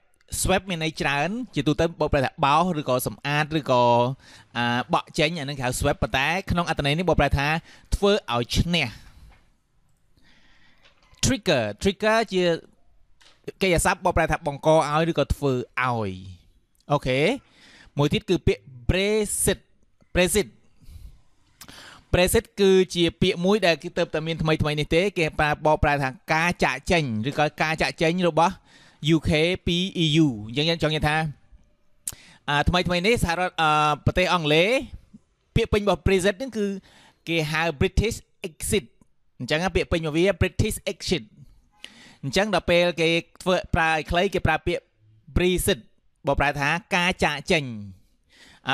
swap មានន័យច្រើន ជាទូទៅបកប្រែថាបោសឬក៏សម្អាតឬក៏បក់ចេញអានឹងគេហៅ swap ប៉ុន្តែក្នុងអត្ថន័យនេះបកប្រែថាធ្វើឲ្យឈ្នះ trigger trigger ជាកិច្ចស័ព្ទបើប្រែថាបង្កឲ្យឬក៏ធ្វើឲ្យអូខេមួយទៀតគឺពាក្យ Brexit Brexit Brexit គឺជាពាក្យមួយដែលគេទៅតែមានថ្មីថ្មីនេះទេ គេប្រើបកប្រែថាការចាក់ចេញឬក៏ការចាក់ចេញរបស់ UK ពី EU អញ្ចឹងចង់និយាយថាអាថ្មីថ្មីនេះសហរដ្ឋប្រទេសអង់គ្លេសពាក្យពេញរបស់ Brexit ហ្នឹងគឺគេហៅ British Exit អញ្ចឹងពាក្យពេញរបស់វា British Exit អញ្ចឹងដល់ពេលគេធ្វើប្រើឲ្យខ្លីគេប្រើពាក្យ Brexit បើប្រែថាការចាក់ចេញ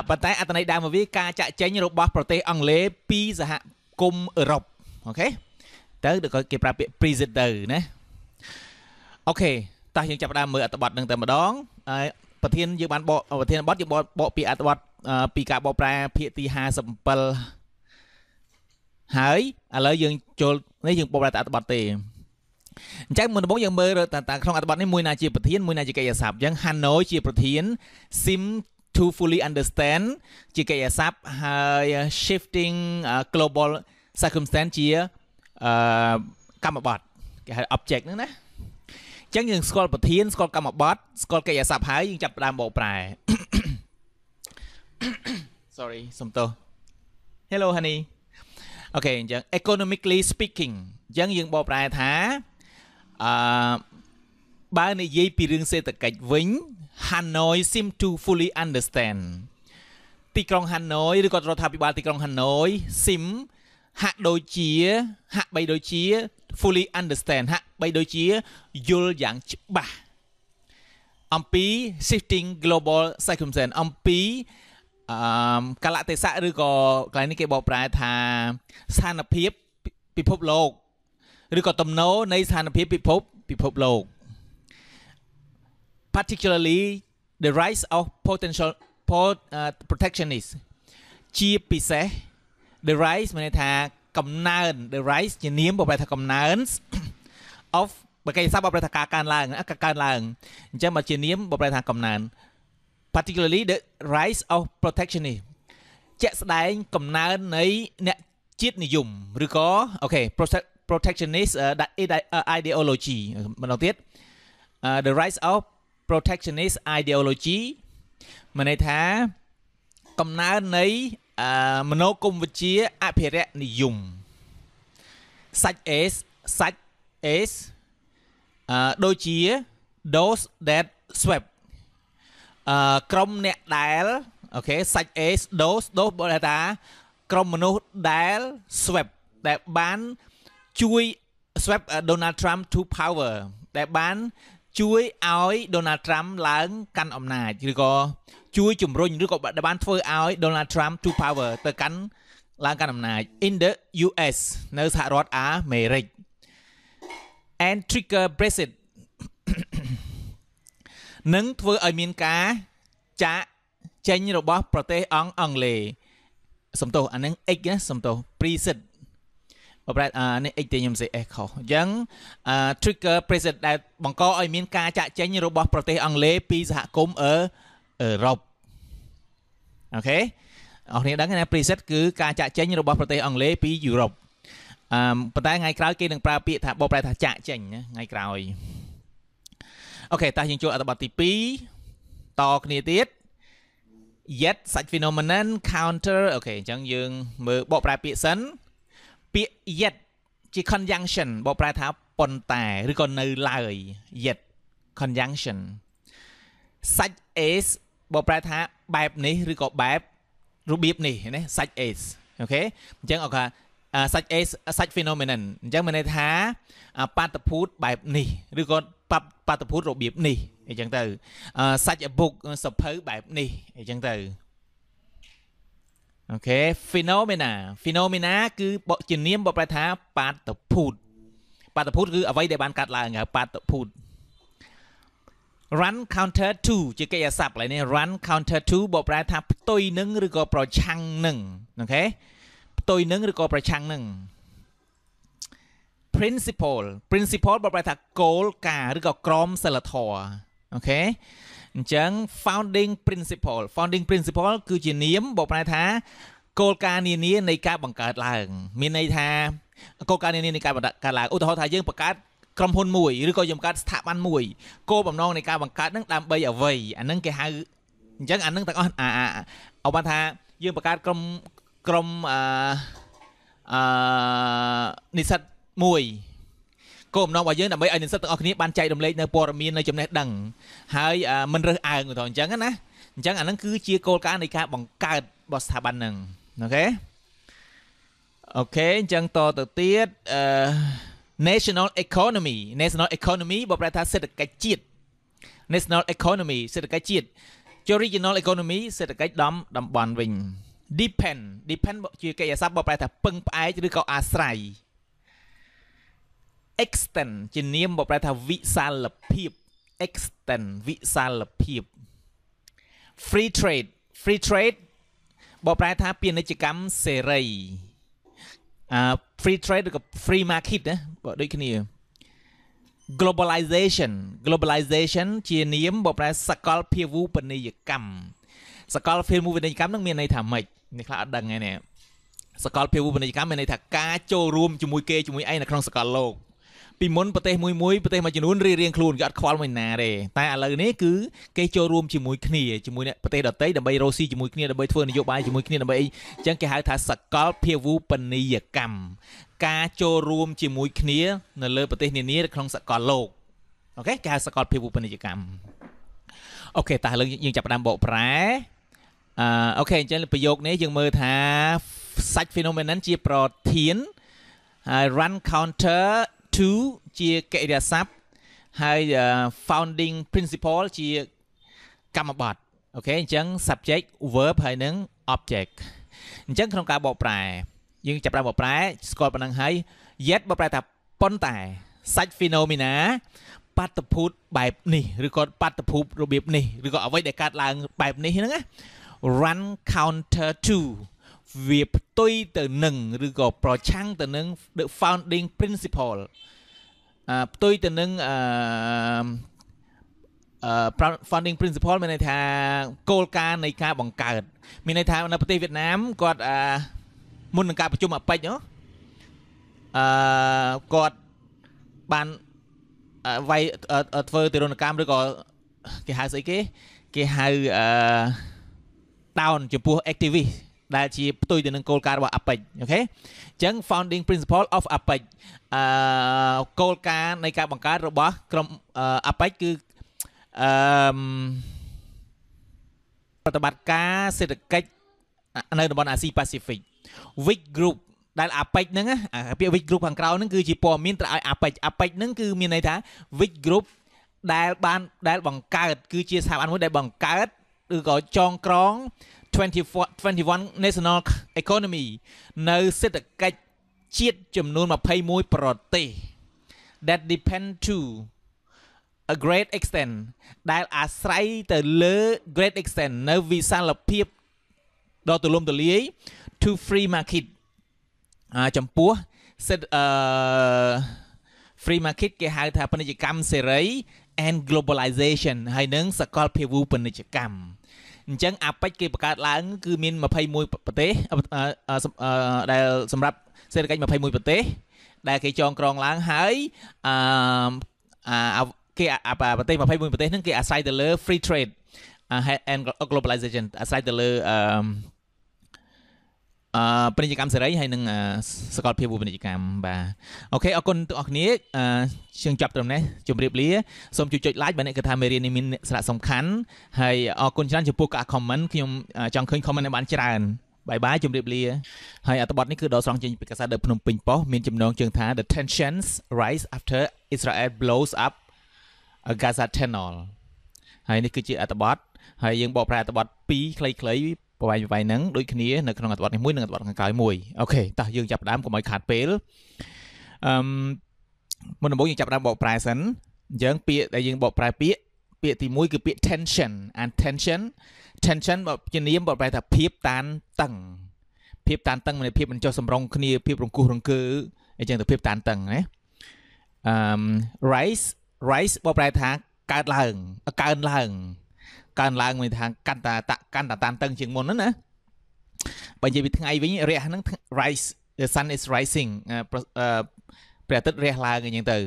ប៉ុន្តែអត្ថន័យដើមរបស់វាការចាក់ចេញរបស់ប្រទេសអង់គ្លេសពីសហគមន៍អឺរ៉ុបអូខេទៅគេប្រើពាក្យ Brexit ទៅណាអូខេតោះយើងចាប់ដើមមើលអត្ថបទនឹងតែម្ដងហើយប្រធានយើងបានបកប្រធានបទយើងបកបកពាក្យអត្ថបទពីការបកប្រែភាគទី57ហើយឥឡូវយើងចូលនេះយើងបកប្រែតែអត្ថបទទេអញ្ចឹងមុនដំបូងយើងមើលតាក្នុងអត្ថបទនេះមួយណាជាប្រធានមួយណាជាកិច្ចអាស័ព្ទអញ្ចឹង Hanoi ជាប្រធាន Sim to fully understand ជាកិច្ចអាស័ព្ទហើយ shifting global circumstance ជាអឺកម្មបត្តិគេហៅ object ហ្នឹងណាអញ្ចឹងយើងស្គាល់ប្រធានស្គាល់កម្មបត្តិស្គាល់កិច្ចអាស័ព្ទហើយយើងចាប់ផ្ដើមបកប្រែ sorry សំទោស hello honey អូខេអញ្ចឹង economically speaking អញ្ចឹងយើងបកប្រែថាអឺបើនិយាយពីរឿងសេដ្ឋកិច្ចវិញ Hanoi seem to fully understand ទីក្រុង Hanoi ឬក៏រដ្ឋាភិបាលទីក្រុង Hanoi seem ហាក់ដូចជាហាក់បីដូចជា fully understand ហាក់បីដូចជាយល់យ៉ាងច្បាស់អំពី shifting global circumstance អំពីអឺកលៈទេសៈឬក៏កន្លែងនេះគេបកប្រែថាស្ថានភាពពិភពលោកឬក៏ទំនោរនៃស្ថានភាពពិភពពិភពលោក particularly the rise of potential port uh, protectionists ជាពិសេស the rise មានន័យថាកំណើន the rise ជានាមបើប្រែថាកំណើន of បើគេសាប់បើប្រែថាការកើនឡើងកើនឡើងអញ្ចឹងមកជានាមបើប្រែថាកំណើន particularly the rise of protectionism ជាក់ស្ដែងកំណើននៃអ្នកជាតិនិយមឬក៏អូខេ protectionist ideology ម្ដងទៀត the rise of protectionist ideology មានន័យថាកំណើននៃមនោគមវិជ្ជាអភិរក្សនិយមសាច់ S សាច់ S អឺដូចជា those that swap អឺក្រុមអ្នកដែលអូខេសាច់ S those those បើថាក្រុមមនុស្សដែល swap ដែលបានជួយ sweep Donald Trump to power ដែលបានជួយឲ្យ Donald Trump ឡើង កាន់អំណាចឬក៏ជួយជំរុញឬក៏បានធ្វើឲ្យ Donald Trump to power ទៅកាន់ឡើងកាន់អំណាច in the US នៅសហរដ្ឋអាមេរិក and trigger Brexit នឹងធ្វើឲ្យមានការចាក់ចេញរបស់ ប្រទេសអង្គអង់គ្លេសសំទោសអានឹង X ណាសំទោស Brexit operate នេះ x ទេខ្ញុំសេ s ខុសអញ្ចឹង trigger precedent ដែលបង្កឲ្យមានការចាក់ចែងរបស់ប្រទេសអង់គ្លេសពីសហគមន៍អឺរ៉ុបអូខេអរគ្នាដឹងណា preset គឺការចាក់ចេញរបស់ប្រទេសអង់គ្លេសពីយុរ៉ុបអឺប៉ុន្តែថ្ងៃក្រោយគេនឹងប្រើពាក្យថាបបប្រែថាចាក់ចេញណាថ្ងៃក្រោយអូខេតោះយើងចូលអត្ថបទទី2តគ្នាទៀត yet such phenomenon counter អូខេអញ្ចឹងយើងមើលបកប្រែពាក្យសិនពាក្យ yet ជា conjunction បកប្រែថាប៉ុន្តែឬក៏នៅឡើយ yet conjunction សាច់ is បកប្រែថាបែបនេះឬក៏បែបរបៀបនេះណាសាច់ is អូខេអញ្ចឹងអរគុណសាច់ is សាច់ phenomenon អញ្ចឹងមានន័យថាបាតុភូតបែបនេះឬក៏បាបាតុភូតរបៀបនេះអញ្ចឹងទៅសាច់ book សភៅបែបនេះអញ្ចឹងទៅអូខេ phenomena phenomena គឺបកជានាមបកប្រែថាបាតុភូតបាតុភូតគឺអ្វីដែលបានកាត់ឡើងហៅបាតុភូត run counter to ជាកិច្ចអាសព្ទឡើយនេះ run counter to បកប្រែថាផ្ទុយនឹងឬក៏ប្រឆាំងនឹងអូខេផ្ទុយនឹងឬក៏ប្រឆាំងនឹង principle principle បកប្រែថាគោលការណ៍ឬក៏ក្រមសីលធម៌អូខេអញ្ចឹង founding principle founding principle គឺជានាមបកប្រែថាគោលការណ៍នានានៃការបង្កើតឡើង មានន័យថាគោលការណ៍នានានៃការបង្កើតឡើងឧទាហរណ៍ថាយើងបង្កើតក្រុមហ៊ុនមួយឬក៏យើងបង្កើតស្ថាប័នមួយគោលបំណងនៃការបង្កើតនឹងដើម្បីអ្វីអានឹងគេហៅអញ្ចឹងអានឹងទាំងអស់អាអូបានថាយើងបង្កើតក្រុមក្រុមអឺអឺនិស្សិតមួយគោលបំណងរបស់យើងដើម្បីឲ្យនិស្សិតទាំងអស់គ្នាបានចែករំលែកនៅព័ត៌មាននៅចំណេះដឹងហើយមិនរើសអើងទៅអញ្ចឹងណាអញ្ចឹងអាហ្នឹងគឺជាគោលការណ៍នៃការបង្កើតរបស់ស្ថាប័នហ្នឹងអូខេអូខេអញ្ចឹងតទៅទៀតអឺ National Economy National Economy បើប្រែថាសេដ្ឋកិច្ចជាតិ National Economy សេដ្ឋកិច្ចជាតិ Regional Economy សេដ្ឋកិច្ចតំតំបន់វិញ depend depend ជាកិច្ចអាសព្ទបើប្រែថាពឹងផ្អែកឬក៏អាស្រ័យ extend ជានាមបកប្រែថាវិសាលភាព extend វិសាលភាព free trade free trade បកប្រែថាពាណិជ្ជកម្មសេរីអឺ free trade ឬក៏ free market ណាបើដូចគ្នា globalization globalization ជានាមបកប្រែសកលភាវូបនីយកម្មសកលភាវូបនីយកម្មនឹងមានន័យថាម៉េចនេះខ្លះអត់ដឹងឯនេះសកលភាវូបនីយកម្មមានន័យថាការចូលរួមជាមួយគេជាមួយឯងនៅក្នុងសកលលោកពីមុនប្រទេសមួយមួយប្រទេសមួយចំនួនរៀបរៀងខ្លួនគេអត់ខ្វល់មួយណាទេតែឥឡូវនេះគឺគេចូលរួមជាមួយគ្នាជាមួយប្រទេសដទៃដើម្បីរស់ស៊ីជាមួយគ្នាដើម្បីធ្វើនយោបាយជាមួយគ្នាដើម្បីអីចឹងគេហៅថាសកលភាវូបនីយកម្មការចូលរួម ជាមួយគ្នានៅលើប្រទេស នានាក្នុងសកលលោកអូខេគេហៅសកលភាវូបនីយកម្មអូខេតោះឥឡូវយើងចាប់ផ្ដើមបកប្រែអឺអូខេអញ្ចឹងប្រយោគនេះយើងមើលថាសាច់ phenomenon ជាប្រធានហើយ run counter to ជាកិរិយាស័ព្ទហើយ founding principle ជាកម្មបត្តិអូខេអញ្ចឹង subject verb ហើយនឹង object អញ្ចឹង ក្នុងការបកប្រែយើងចាប់បានបកប្រែ ស្គាល់ប៉ុណ្ណឹងហើយ yet បកប្រែថាប៉ុន្តែសាច់ phenomena បាតុភូតបែបនេះឬក៏បាតុភូតរបៀបនេះឬក៏អ្វីដែលកើតឡើងបែបនេះហ្នឹងណា run counter to វាផ្ទុយទៅនឹងឬក៏ប្រឆាំងទៅនឹង the founding principle អឺផ្ទុយទៅនឹងអឺ founding principle មានន័យថាគោលការណ៍នៃការបង្កើតមានន័យថានៅប្រទេសវៀតណាមគាត់អឺមុននឹងការប្រជុំអាប៉ិចអឺគាត់បានវាយធ្វើទរណកម្មឬក៏គេហៅស្អីគេ គេហៅអឺ down ចំពោះ activist ដែលជាផ្ទុយទៅនឹងគោលការណ៍របស់ APEC អូខេអញ្ចឹង founding principle of APEC អឺគោលការណ៍នៃការបង្កើតរបស់ក្រុម APEC គឺអឺប្រតិបត្តិការសេដ្ឋកិច្ចនៅតំបន់អាស៊ី Pacific which group ដែល APEC ហ្នឹងអាពាក្យ which group ខាងក្រោយហ្នឹងគឺជាព័ត៌មានត្រឲ្យ APEC APEC ហ្នឹងគឺមានន័យថា which group ដែលបានដែល បង្កើតគឺជាស្ថាប័នមួយដែលបង្កើតឬក៏ចងក្រង21 national economy នៅសេដ្ឋកិច្ចជាតិចំនួន21ប្រទេស that depend to a great extent ដែលអាស្រ័យទៅលើ great extent នៅវិសាលភាពដ៏ទូលំទូលាយ to free market ចំពោះសិទ្ធអឺ free market គេហៅថាពាណិជ្ជកម្មសេរី and globalization ហើយនឹងសកលភាវូបពាណិជ្ជកម្មអញ្ចឹងអាប៉ិចគេបង្កើតឡើងគឺមាន21ប្រទេសដែលសម្រាប់សេដ្ឋកិច្ច21ប្រទេសដែល គេចងក្រងឡើងហើយអឺគេប្រទេស21ប្រទេសហ្នឹងគេអាស្រ័យទៅលើ free trade and globalization អាស្រ័យទៅលើអឺអឺពាណិជ្ជកម្មសេរីហើយនិងសកលភាពពាណិជ្ជកម្មបាទអូខេអរគុណទាំងអស់គ្នាអឺជាងចាប់ត្រឹមនេះជម្រាបលាសូមជួយចុច like បើអ្នកគិតថាមេរៀននេះមានសារៈសំខាន់ហើយអរគុណច្រើនចំពោះការ comment ខ្ញុំចង់ឃើញ comment ឲ្យបានច្រើនបាយបាយជម្រាបលា ហើយអត្ថបទនេះគឺដកស្រង់ចេញពីកាសែត The Phnom Penh Post មានចំណងជើងថា The tensions rise after Israel blows up Gaza Tunnel ហើយនេះគឺជាអត្ថបទហើយយើងបកប្រែអត្ថបទ2ខ្លីៗប្រវាយប្រវាយហ្នឹងដូចគ្នានៅក្នុងអត្ថបទនេះមួយនិងអត្ថបទខាងក្រោយមួយអូខេតោះយើងចាប់ដើមកុំឲ្យខាតពេលអឺមុនដំបូងយើងចាប់ដើមបកប្រែសិនអញ្ចឹងពាក្យដែលយើងបកប្រែពាក្យពាក្យទី1គឺពាក្យ tension and tension tension បើជានាមបកប្រែថាភាពតានតឹងភាពតានតឹងមានភាពមិនចុះសម្រុងគ្នាភាពរង្គោះរង្គើអញ្ចឹងទៅភាពតានតឹងណាអឺ rise rise បកប្រែថាកើតឡើងកើនឡើងកើនឡើងមានថាកាន់តែកាន់តែតានតឹងជាងមុនហ្នឹងណាបើនិយាយពីថ្ងៃវិញរះហ្នឹង rise the sun is rising ព្រះអាទិត្យរះឡើងអញ្ចឹងទៅ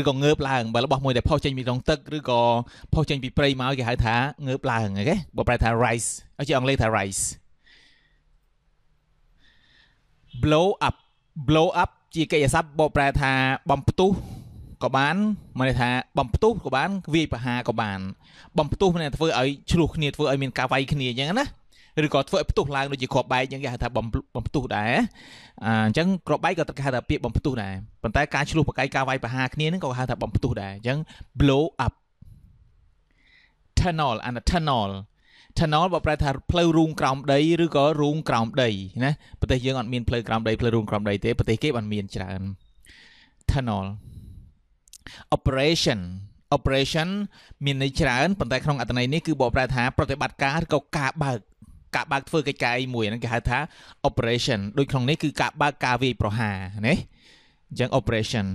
ឬក៏ងើបឡើងបើរបស់មួយដែលផុសចេញពីក្នុងទឹកឬក៏ផុសចេញពីព្រៃមកគេហៅថាងើបឡើងអូខេបើប្រែថា rise អត់ជាអង់គ្លេសថា rise blow up blow up ជាកិច្ចសព្ទបើប្រែថាបំផ្ទុះក៏បានមានន័យថាបំផ្ទុះក៏បានវាយប្រហារក៏បាន បំផ្ទុះមានធ្វើឲ្យឆ្លោះគ្នាធ្វើឲ្យមានការវាយគ្នាអញ្ចឹងណាឬក៏ធ្វើឲ្យផ្ទុះឡើងដូចជាគ្រាប់បែកអញ្ចឹងគេហៅថាបំផ្ទុះដែរអញ្ចឹងគ្រាប់បែកក៏គេហៅថាពាក្យបំផ្ទុះដែរប៉ុន្តែការឆ្លោះប្រកែកការវាយប្រហារគ្នាហ្នឹងក៏ហៅថាបំផ្ទុះដែរអញ្ចឹង blow up tunnel and tunnel tunnel បើប្រែថាផ្លូវរូងក្រោមដីឬក៏រូងក្រោមដីណាប្រទេសយើងអត់មានផ្លូវក្រោមដីផ្លូវរូងក្រោមដីទេប្រទេសគេបានមានច្រើន tunnel operation operation មានន័យច្រើនប៉ុន្តែក្នុងអត្ថន័យនេះគឺបកប្រែថាប្រតិបត្តិការឬក៏ការបើកការបើកធ្វើកិច្ចការមួយហ្នឹងគេហៅថា operation ដូចក្នុងនេះគឺការបើកការវាយប្រហារណាអញ្ចឹង operation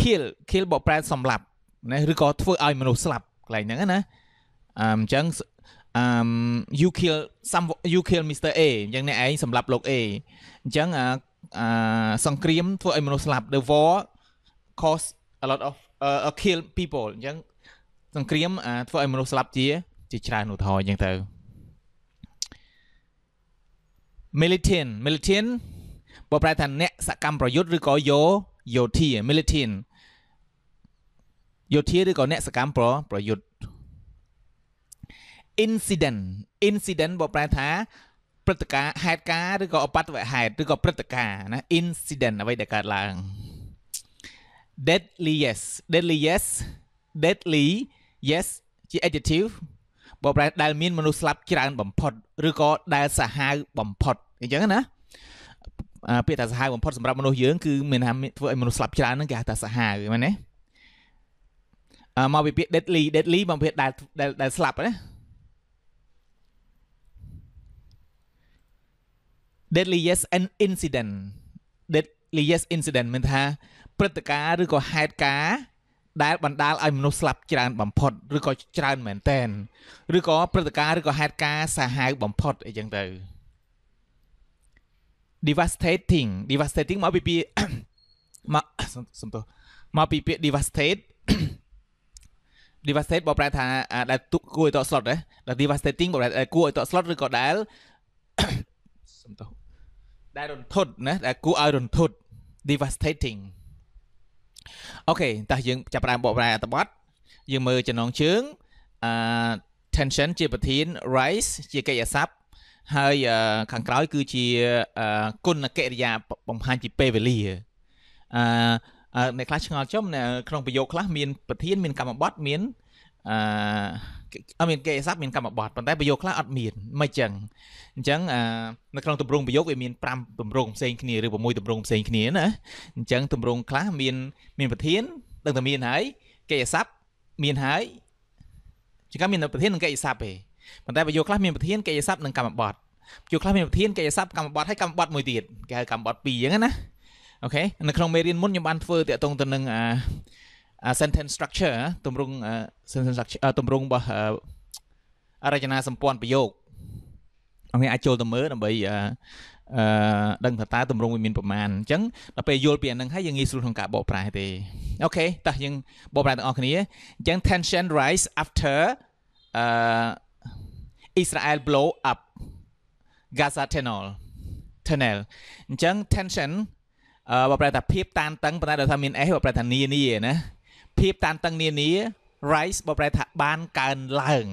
kill kill បកប្រែសម្លាប់ណាឬក៏ធ្វើឲ្យមនុស្សស្លាប់កន្លែងហ្នឹងណាអញ្ចឹងអឺ you kill some you kill Mr A អញ្ចឹងអ្នកឯងសម្លាប់លោក A អញ្ចឹងអឺសង្គ្រាមធ្វើឲ្យមនុស្សស្លាប់ the war cause a lot of uh, kill people អញ្ចឹងសង្គ្រាមអាធ្វើឲ្យមនុស្សស្លាប់ជា ជាច្រើនឧទាហរណ៍អញ្ចឹងទៅ militant militant បើប្រែថាអ្នកសកម្មប្រយុទ្ធឬក៏យោយោធា militant យោធាឬក៏អ្នកសកម្មប្រប្រយុទ្ធ incident incident បើប្រែថាព្រឹត្តិការណ៍ហេតុការណ៍ឬក៏ឧបទ្ទវហេតុឬក៏ព្រឹត្តិការណ៍ណា incident អ្វីដែលកើតឡើង deadly yes deadly yes deadly yes ជា adjective បបដែលមានមនុស្សស្លាប់ច្រើនបំផុតឬក៏ដែលសាហាវបំផុតអញ្ចឹងណាអាពាក្យថាសាហាវបំផុតសម្រាប់មនុស្សយើងគឺមានថាធ្វើឲ្យមនុស្សស្លាប់ច្រើនហ្នឹងគេហៅថាសាហាវមែនទេអមកពីពាក្យ deadly deadly បំភពីដែលដែលស្លាប់ណា d e a d l y y e s an incident d e a d l y y e s incident មានថាព្រឹត្តិការណ៍ឬក៏ហេតុការណ៍ដែលបណ្ដាលឲ្យមនុស្សស្លាប់ច្រើនបំផុតឬក៏ច្រើនមែនតែនឬក៏ព្រឹត្តិការណ៍ឬក៏ហេតុការណ៍សាហាវបំផុតអីចឹងទៅ devastating devastating មកពីពាក្យមកសំទោសមកពីពាក្យ devastate devastate បើប្រែថាដែលទុកគួរឲ្យតក់ស្លុតដែរដែល devastating បើប្រែគួរឲ្យតក់ស្លុតឬក៏ដែលសំទោសដែលរន្ធត់ណាដែលគួរឲ្យរន្ធត់ devastating អូខេតោះយើងចាប់ផ្ដើមបកប្រែអត្ថបទយើងមើលចំណងជើងអឺ tension ជាប្រធាន rise ជាកិច្ចអាសព្ទហើយខាងក្រោយគឺជាគុណកិរិយាបង្ហាញពីពេលវេលាអឺអ្នកខ្លះឆ្ងល់ចំក្នុងប្រយោគខ្លះមានប្រធាន មានកម្មបត្តិមានអឺអត់មានគេសាប់មានកម្មបត្តិប៉ុន្តែប្រយោគខ្លះអត់មានមិនចឹងអញ្ចឹងអានៅក្នុងទម្រង់ប្រយោគវាមាន5ទម្រង់ផ្សេងគ្នាឬ6ទម្រង់ផ្សេងគ្នាណាអញ្ចឹងទម្រង់ខ្លះមានមានប្រធានដឹងតែមានហើយគេសាប់មានហើយជាកម្មមានប្រធាននិងកិច្ចស័ព្ទទេប៉ុន្តែបើយកខ្លះមានប្រធានកិច្ចស័ព្ទនិងកម្មបត្តិយកខ្លះមានប្រធានកិច្ចស័ព្ទកម្មបត្តិហើយកម្មបត្តិមួយទៀតគេហៅកម្មបត្តិពីរអញ្ចឹងណាអូខេនៅក្នុងមេរៀនមុនខ្ញុំបានធ្វើតាក់ទងទៅនឹងអា sentence structure ទម្រង់ sentence structure ទម្រង់របស់រចនាសម្ព័ន្ធប្រយោគអង្គអាចចូលទៅមើលដើម្បីអឺដឹងថាតើទម្រង់វាមានប្រមាណអញ្ចឹងដល់ពេលយល់ពីអានឹងហើយយើងងាយស្រួលក្នុងការបកប្រែទេអូខេតោះយើងបកប្រែទាំងអស់គ្នាអញ្ចឹង tension rise after អឺ Israel blow up Gaza tunnel tunnel អញ្ចឹង tension បើប្រែថាភាពតានតឹងប៉ុន្តែដល់ថាមាន s បើប្រែថានានាណាភាពតានតឹងនានា rise បើប្រែថាបានកើនឡើង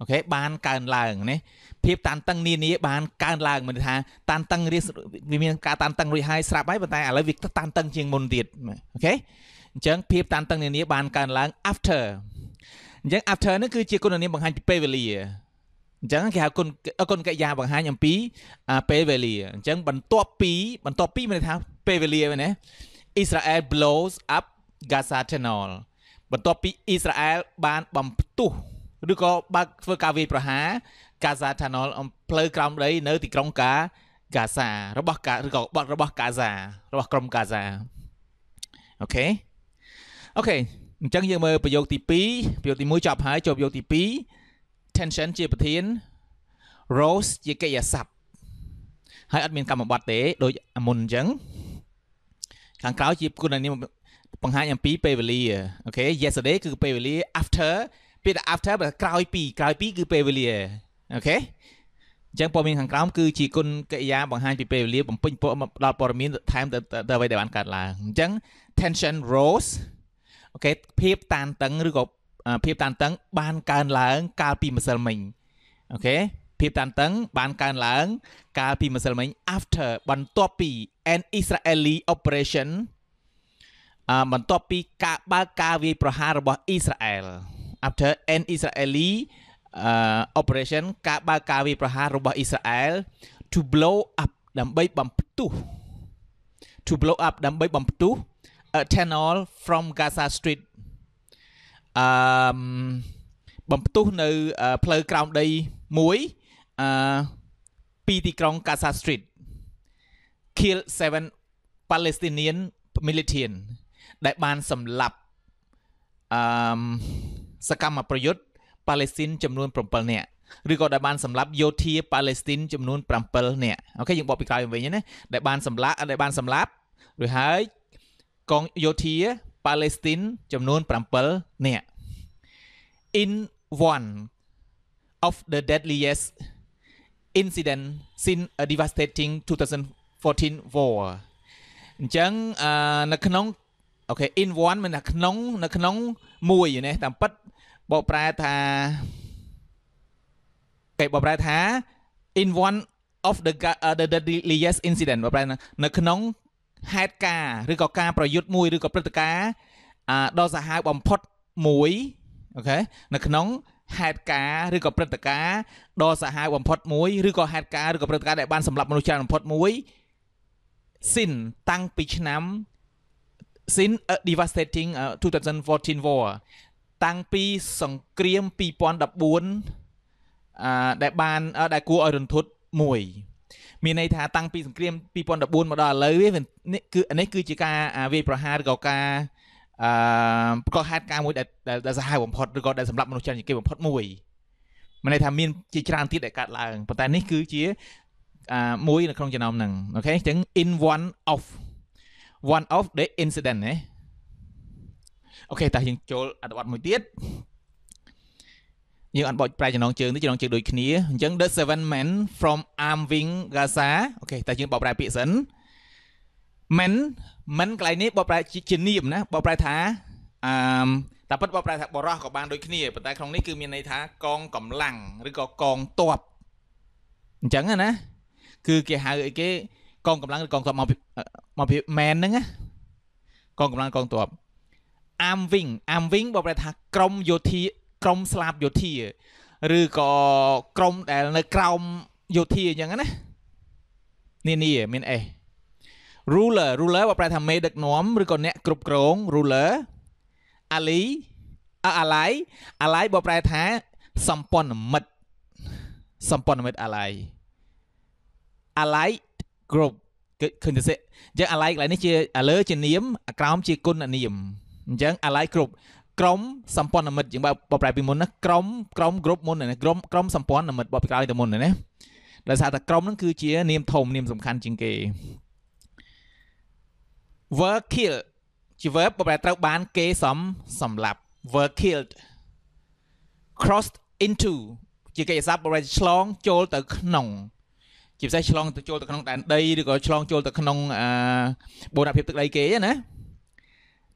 អូខេបានកើនឡើងណាភាពតានតឹងនានាបានកើនឡើងមិនថាតានតឹងវាមានការតានតឹងរួចហើយស្រាប់ហើយប៉ុន្តែឥឡូវវាតានតឹងជាងមុនទៀតអូខេអញ្ចឹងភាពតានតឹងនានាបានកើនឡើង after អញ្ចឹង after នេះគឺជាគុណនាមបង្ហាញពីពេលវេលាអញ្ចឹងគេហៅគុណគុណកិរិយាបង្ហាញអំពីពេលវេលាអញ្ចឹងបន្ទាប់ពី បន្ទាប់ពីមានថាពេលវេលាណា Israel blows up ហ្គាសា Channel បន្ទាប់ពីអ៊ីស្រាអែលបានបំផ្ទុះឬក៏បើកធ្វើការវាយប្រហារហ្គាសា Channel អំផ្លូវក្រោមដីនៅទីក្រុងកាហ្គាសារបស់កាឬក៏បាត់របស់កាហ្សារបស់ក្រុមកាហ្សាអូខេអូខេអញ្ចឹងយើងមើលប្រយោគទី2ប្រយោគទី1ចប់ហើយចូលប្រយោគទី2 tension ជាប្រធាន rose ជាកិរិយាសព្ទហើយអត់មានកម្មបត្តិទេដូចមុនអញ្ចឹងខាងក្រៅជាគុណនាមបង្ហាញអំពីពេលវេលាអូខេ yesterday គឺពេលវេលា after ពាក្យថា after បើក្រោយពីក្រោយពីគឺពេលវេលាអូខេអញ្ចឹងព័ត៌មានខាងក្រោមគឺជាគុណកិរិយាបង្ហាញពីពេលវេលា បំពេញពួកដល់ព័ត៌មានថែមទៅអ្វីដែលបានកើតឡើងអញ្ចឹង tension rose អូខេភាពតានតឹងឬក៏ភាពតានតឹង បានកើនឡើងកាលពីម្សិលមិញអូខេភាពតានតឹង បានកើនឡើងកាលពីម្សិលមិញ after បន្ទាប់ពី an Israeli operation បន្ទាប់ពីការបើកការវាយប្រហាររបស់អ៊ីស្រាអែល after an Israeli uh, operation ការបើកការវាយប្រហាររបស់អ៊ីស្រាអែល to blow up ដើម្បីបំផ្ទុះ to blow up ដើម្បីបំផ្ទុះ a tunnel from Gaza Street អឺបំផ្ទុះនៅផ្លូវក្រោមដីមួយអឺពីទីក្រុង Gaza Street kill 7 Palestinian militants ដែលបានសម្លាប់អឺសកម្មប្រយុទ្ធប៉ាឡេស្ទីនចំនួន7នាក់ឬក៏ដែលបានសម្លាប់យោធាប៉ាឡេស្ទីនចំនួន7នាក់អូខេយើងបកពីក្រោយវិញណាដែលបានសម្លាប់ដែលបានសម្លាប់រួចហើយកងយោធាប៉ាឡេស្ទីនចំនួន7នាក់ in one of the deadliest incident since a devastating 2014 war អញ្ចឹងនៅក្នុងអូខេ in one មានតែក្នុងនៅក្នុងមួយណាតាមពិតបកប្រែថាគេបកប្រែថា in one of the uh, the deadliest incident បកប្រែនៅក្នុងហេតុការណ៍ឬក៏ការប្រយុទ្ធមួយឬក៏ព្រឹត្តិការណ៍ដ៏សាហាវបំផុតមួយអូខេនៅក្នុងហេតុការណ៍ឬក៏ព្រឹត្តិការណ៍ដ៏សាហាវបំផុតមួយឬក៏ហេតុការណ៍ឬក៏ព្រឹត្តិការណ៍ដែលបានសម្លាប់មនុស្សច្រើនបំផុតមួយស៊ីនតាំងពីឆ្នាំ since a devastating uh, 2014 war តាំងពីសង្គ្រាម2014អឺដែលបានដែលគួរឲ្យរន្ធត់មួយមានន័យថាតាំងពីសង្គ្រាម2014មកដល់ឥឡូវនេះគឺនេះគឺជាការវាយប្រហារឬក៏ការអឺប្រកបហេតុការមួយដែលដែលសាហាវបំផុតឬក៏ដែលសម្រាប់មនុស្សច្រើនជាងគេបំផុតមួយមានន័យថាមានជាច្រើនទៀតដែលកើតឡើងប៉ុន្តែនេះគឺជាមួយនៅក្នុងចំណោមហ្នឹងអូខេអញ្ចឹង in one of one of the incident ណាអូខេតើយើងចូលអត្ថបទមួយទៀតយើងអត់បោចប្រែចំណងជើងទេចំណងជើងដូចគ្នាអញ្ចឹង the seven men from arming gaza អូខេតើយើងបោប្រែពាក្យសិន men men កន្លែងនេះបោប្រែជានាមណាបោប្រែថាអឺតែពិតបោប្រែថាបរោះក៏បានដូចគ្នាប៉ុន្តែក្នុងនេះគឺមានន័យថាកងកម្លាំងឬក៏កងទ័ពអញ្ចឹងណាគឺគេហៅអីគេកងកម្លាំងឬកងទ័ពមកមកពីមែនហ្នឹងណាកងកម្លាំងកងទ័ព arm wing arm wing បើប្រែថាក្រមយោធាក្រមស្លាបយោធាឬក៏ក្រមដែលនៅក្រោមយោធាអញ្ចឹងណានានាមានអេស ruler ruler បើប្រែថាមេដឹកនាំឬក៏អ្នកគ្រប់គ្រង ruler ali អាឡៃអាឡៃបើប្រែថាសម្ព័ន្ធមិត្តសម្ព័ន្ធមិត្តអាឡៃអាឡៃ group ឃើញទៅសិអញ្ចឹង alike ឡើយនេះជាឥឡូវជានាមអាក្រោមជាគុណនាមអញ្ចឹង alike group ក្រុមសម្ព័ន្ធមិត្តយើងបើប្រែពីមុនណាក្រុមក្រុម group មុនណាក្រុមក្រុមសម្ព័ន្ធមិត្តបើពីក្រោយទៅមុនណាដោយសារតែក្រុមហ្នឹងគឺជា នាមធំនាមសំខាន់ជាងគេ work kill ជា verb បើប្រែត្រូវបានគេសំសម្លាប់ work killed crossed into ជាកិច្ចសព្ទបើប្រែឆ្លងចូលទៅក្នុងជាពិសេសឆ្លងទៅចូលទៅក្នុងដែនដីឬក៏ឆ្លងចូលទៅក្នុងអឺបូរណភាពទឹកដីគេណា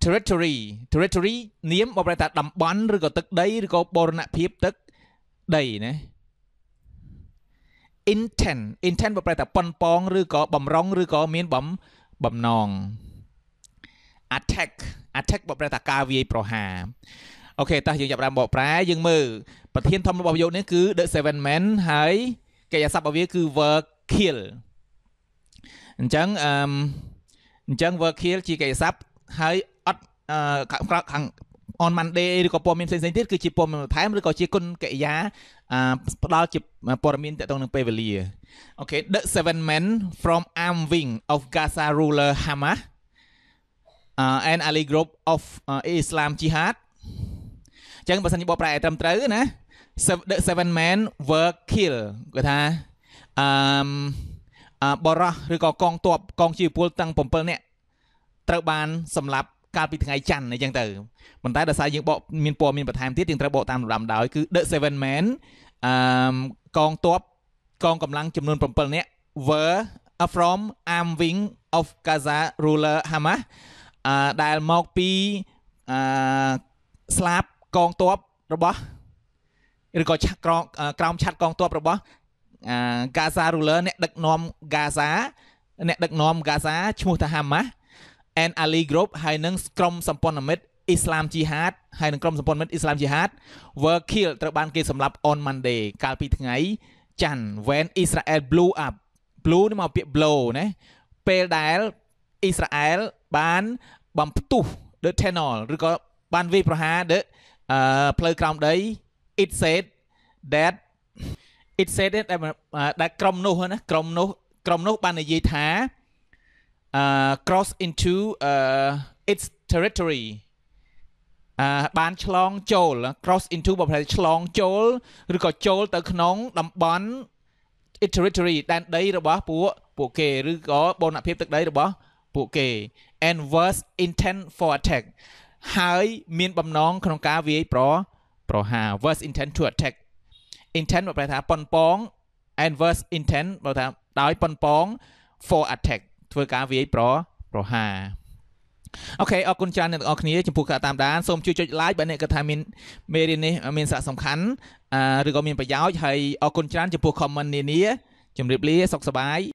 territory territory នាមបើប្រែថាតំបន់ឬក៏ទឹកដីឬក៏បូរណភាពទឹកដីណា intent intent បើប្រែថាប៉ុនប៉ងឬក៏បំរុងឬក៏មានបំបំណង attack attack បើប្រែថាការវាយប្រហារអូខេតោះយើងចាប់ដើមបកប្រែយើងមើលប្រធានធំរបស់ប្រយោគនេះគឺ the seven men ហើយកិច្ចអាសព្ទរបស់វាគឺ work kill អញ្ចឹងអឺអញ្ចឹង work kill ជាកិច្ចស័ព្ទហើយអត់ក្រោកខាង on Monday ឬក៏ព័ត៌មានផ្សេងៗទៀតគឺជាព័ត៌មានបន្ថែមឬក៏ជាគុណកិរិយាផ្ដល់ជាព័ត៌មានទាក់ទងនឹងពេលវេលាអូខេ the seven men from arm wing of Gaza ruler Hamas uh, and Ali group of uh, Islam Jihad អញ្ចឹងបើសិនជាបកប្រែឲ្យត្រឹមត្រូវណា the seven men were killed គាត់ថាអឺបរោះឬក៏កងទ័ពកងជីវពលទាំង7នាក់ត្រូវបាន សម្លាប់កាលពីថ្ងៃច័ន្ទអីចឹងទៅប៉ុន្តែដោយសារយើងបកមានព័ត៌មានបន្ថែមទៀតយើងត្រូវបកតាមលំដាប់ដោយគឺ The Seven Men អឺកងទ័ពកងកម្លាំងចំនួន7នាក់ were from arm wing of Gaza ruler Hamas អឺដែលមកពីអឺស្លាប់កងទ័ពរបស់ឬក៏ក្រោមឆាត់កងទ័ពរបស់ហ្គាហ្សារូលឺអ្នក ដឹកនាំហ្គាហ្សាអ្នកដឹកនាំហ្គាហ្សាឈ្មោះថាហាម៉ាស់ and Ali Group ហើយនឹងក្រុមសម្ព័ន្ធមិត្ត Islam Jihad ហើយនឹងក្រុមសម្ព័ន្ធមិត្ត Islam Jihad were killed ត្រូវបានគេសម្លាប់ on Monday កាលពីថ្ងៃច័ន្ទ when Israel blew up blew នេះមកពាក្យ blow ណាពេលដែលអ៊ីស្រាអែលបានបំផ្ទុះ the tunnel ឬក៏បានវាយប្រហារ the ផ្លូវក្រោមដី it said that it said ដែលដែលក្រុមនោះណាក្រុមនោះក្រុមនោះបាននិយាយថា uh cross into uh its territory អឺបានឆ្លងចូល cross into បើប្រហែលឆ្លងចូលឬក៏ចូល ទៅក្នុងតំបន់ territory ដែនដីរបស់ពួកពួកគេឬក៏បូរណភាពទឹកដីរបស់ពួកគេ and was intent for attack ហើយមានបំណងក្នុងការវាយប្រ ប្រហារ was intent to attack intent មកប្រែថាប៉ុនប៉ង adverse intent មកថាដោយប៉ុនប៉ង for attack ធ្វើការវាយប្រប្រហារអូខេអរគុណច្រើនអ្នកទាំងអស់គ្នាចំពោះការតាមដានសូមជួយចុច like បើអ្នកគិតថាមានមេរៀននេះមានសារៈសំខាន់ឬក៏មានប្រយោជន៍ហើយអរគុណច្រើនចំពោះ comment នានា ជម្រាបលាសុខសប្បាយ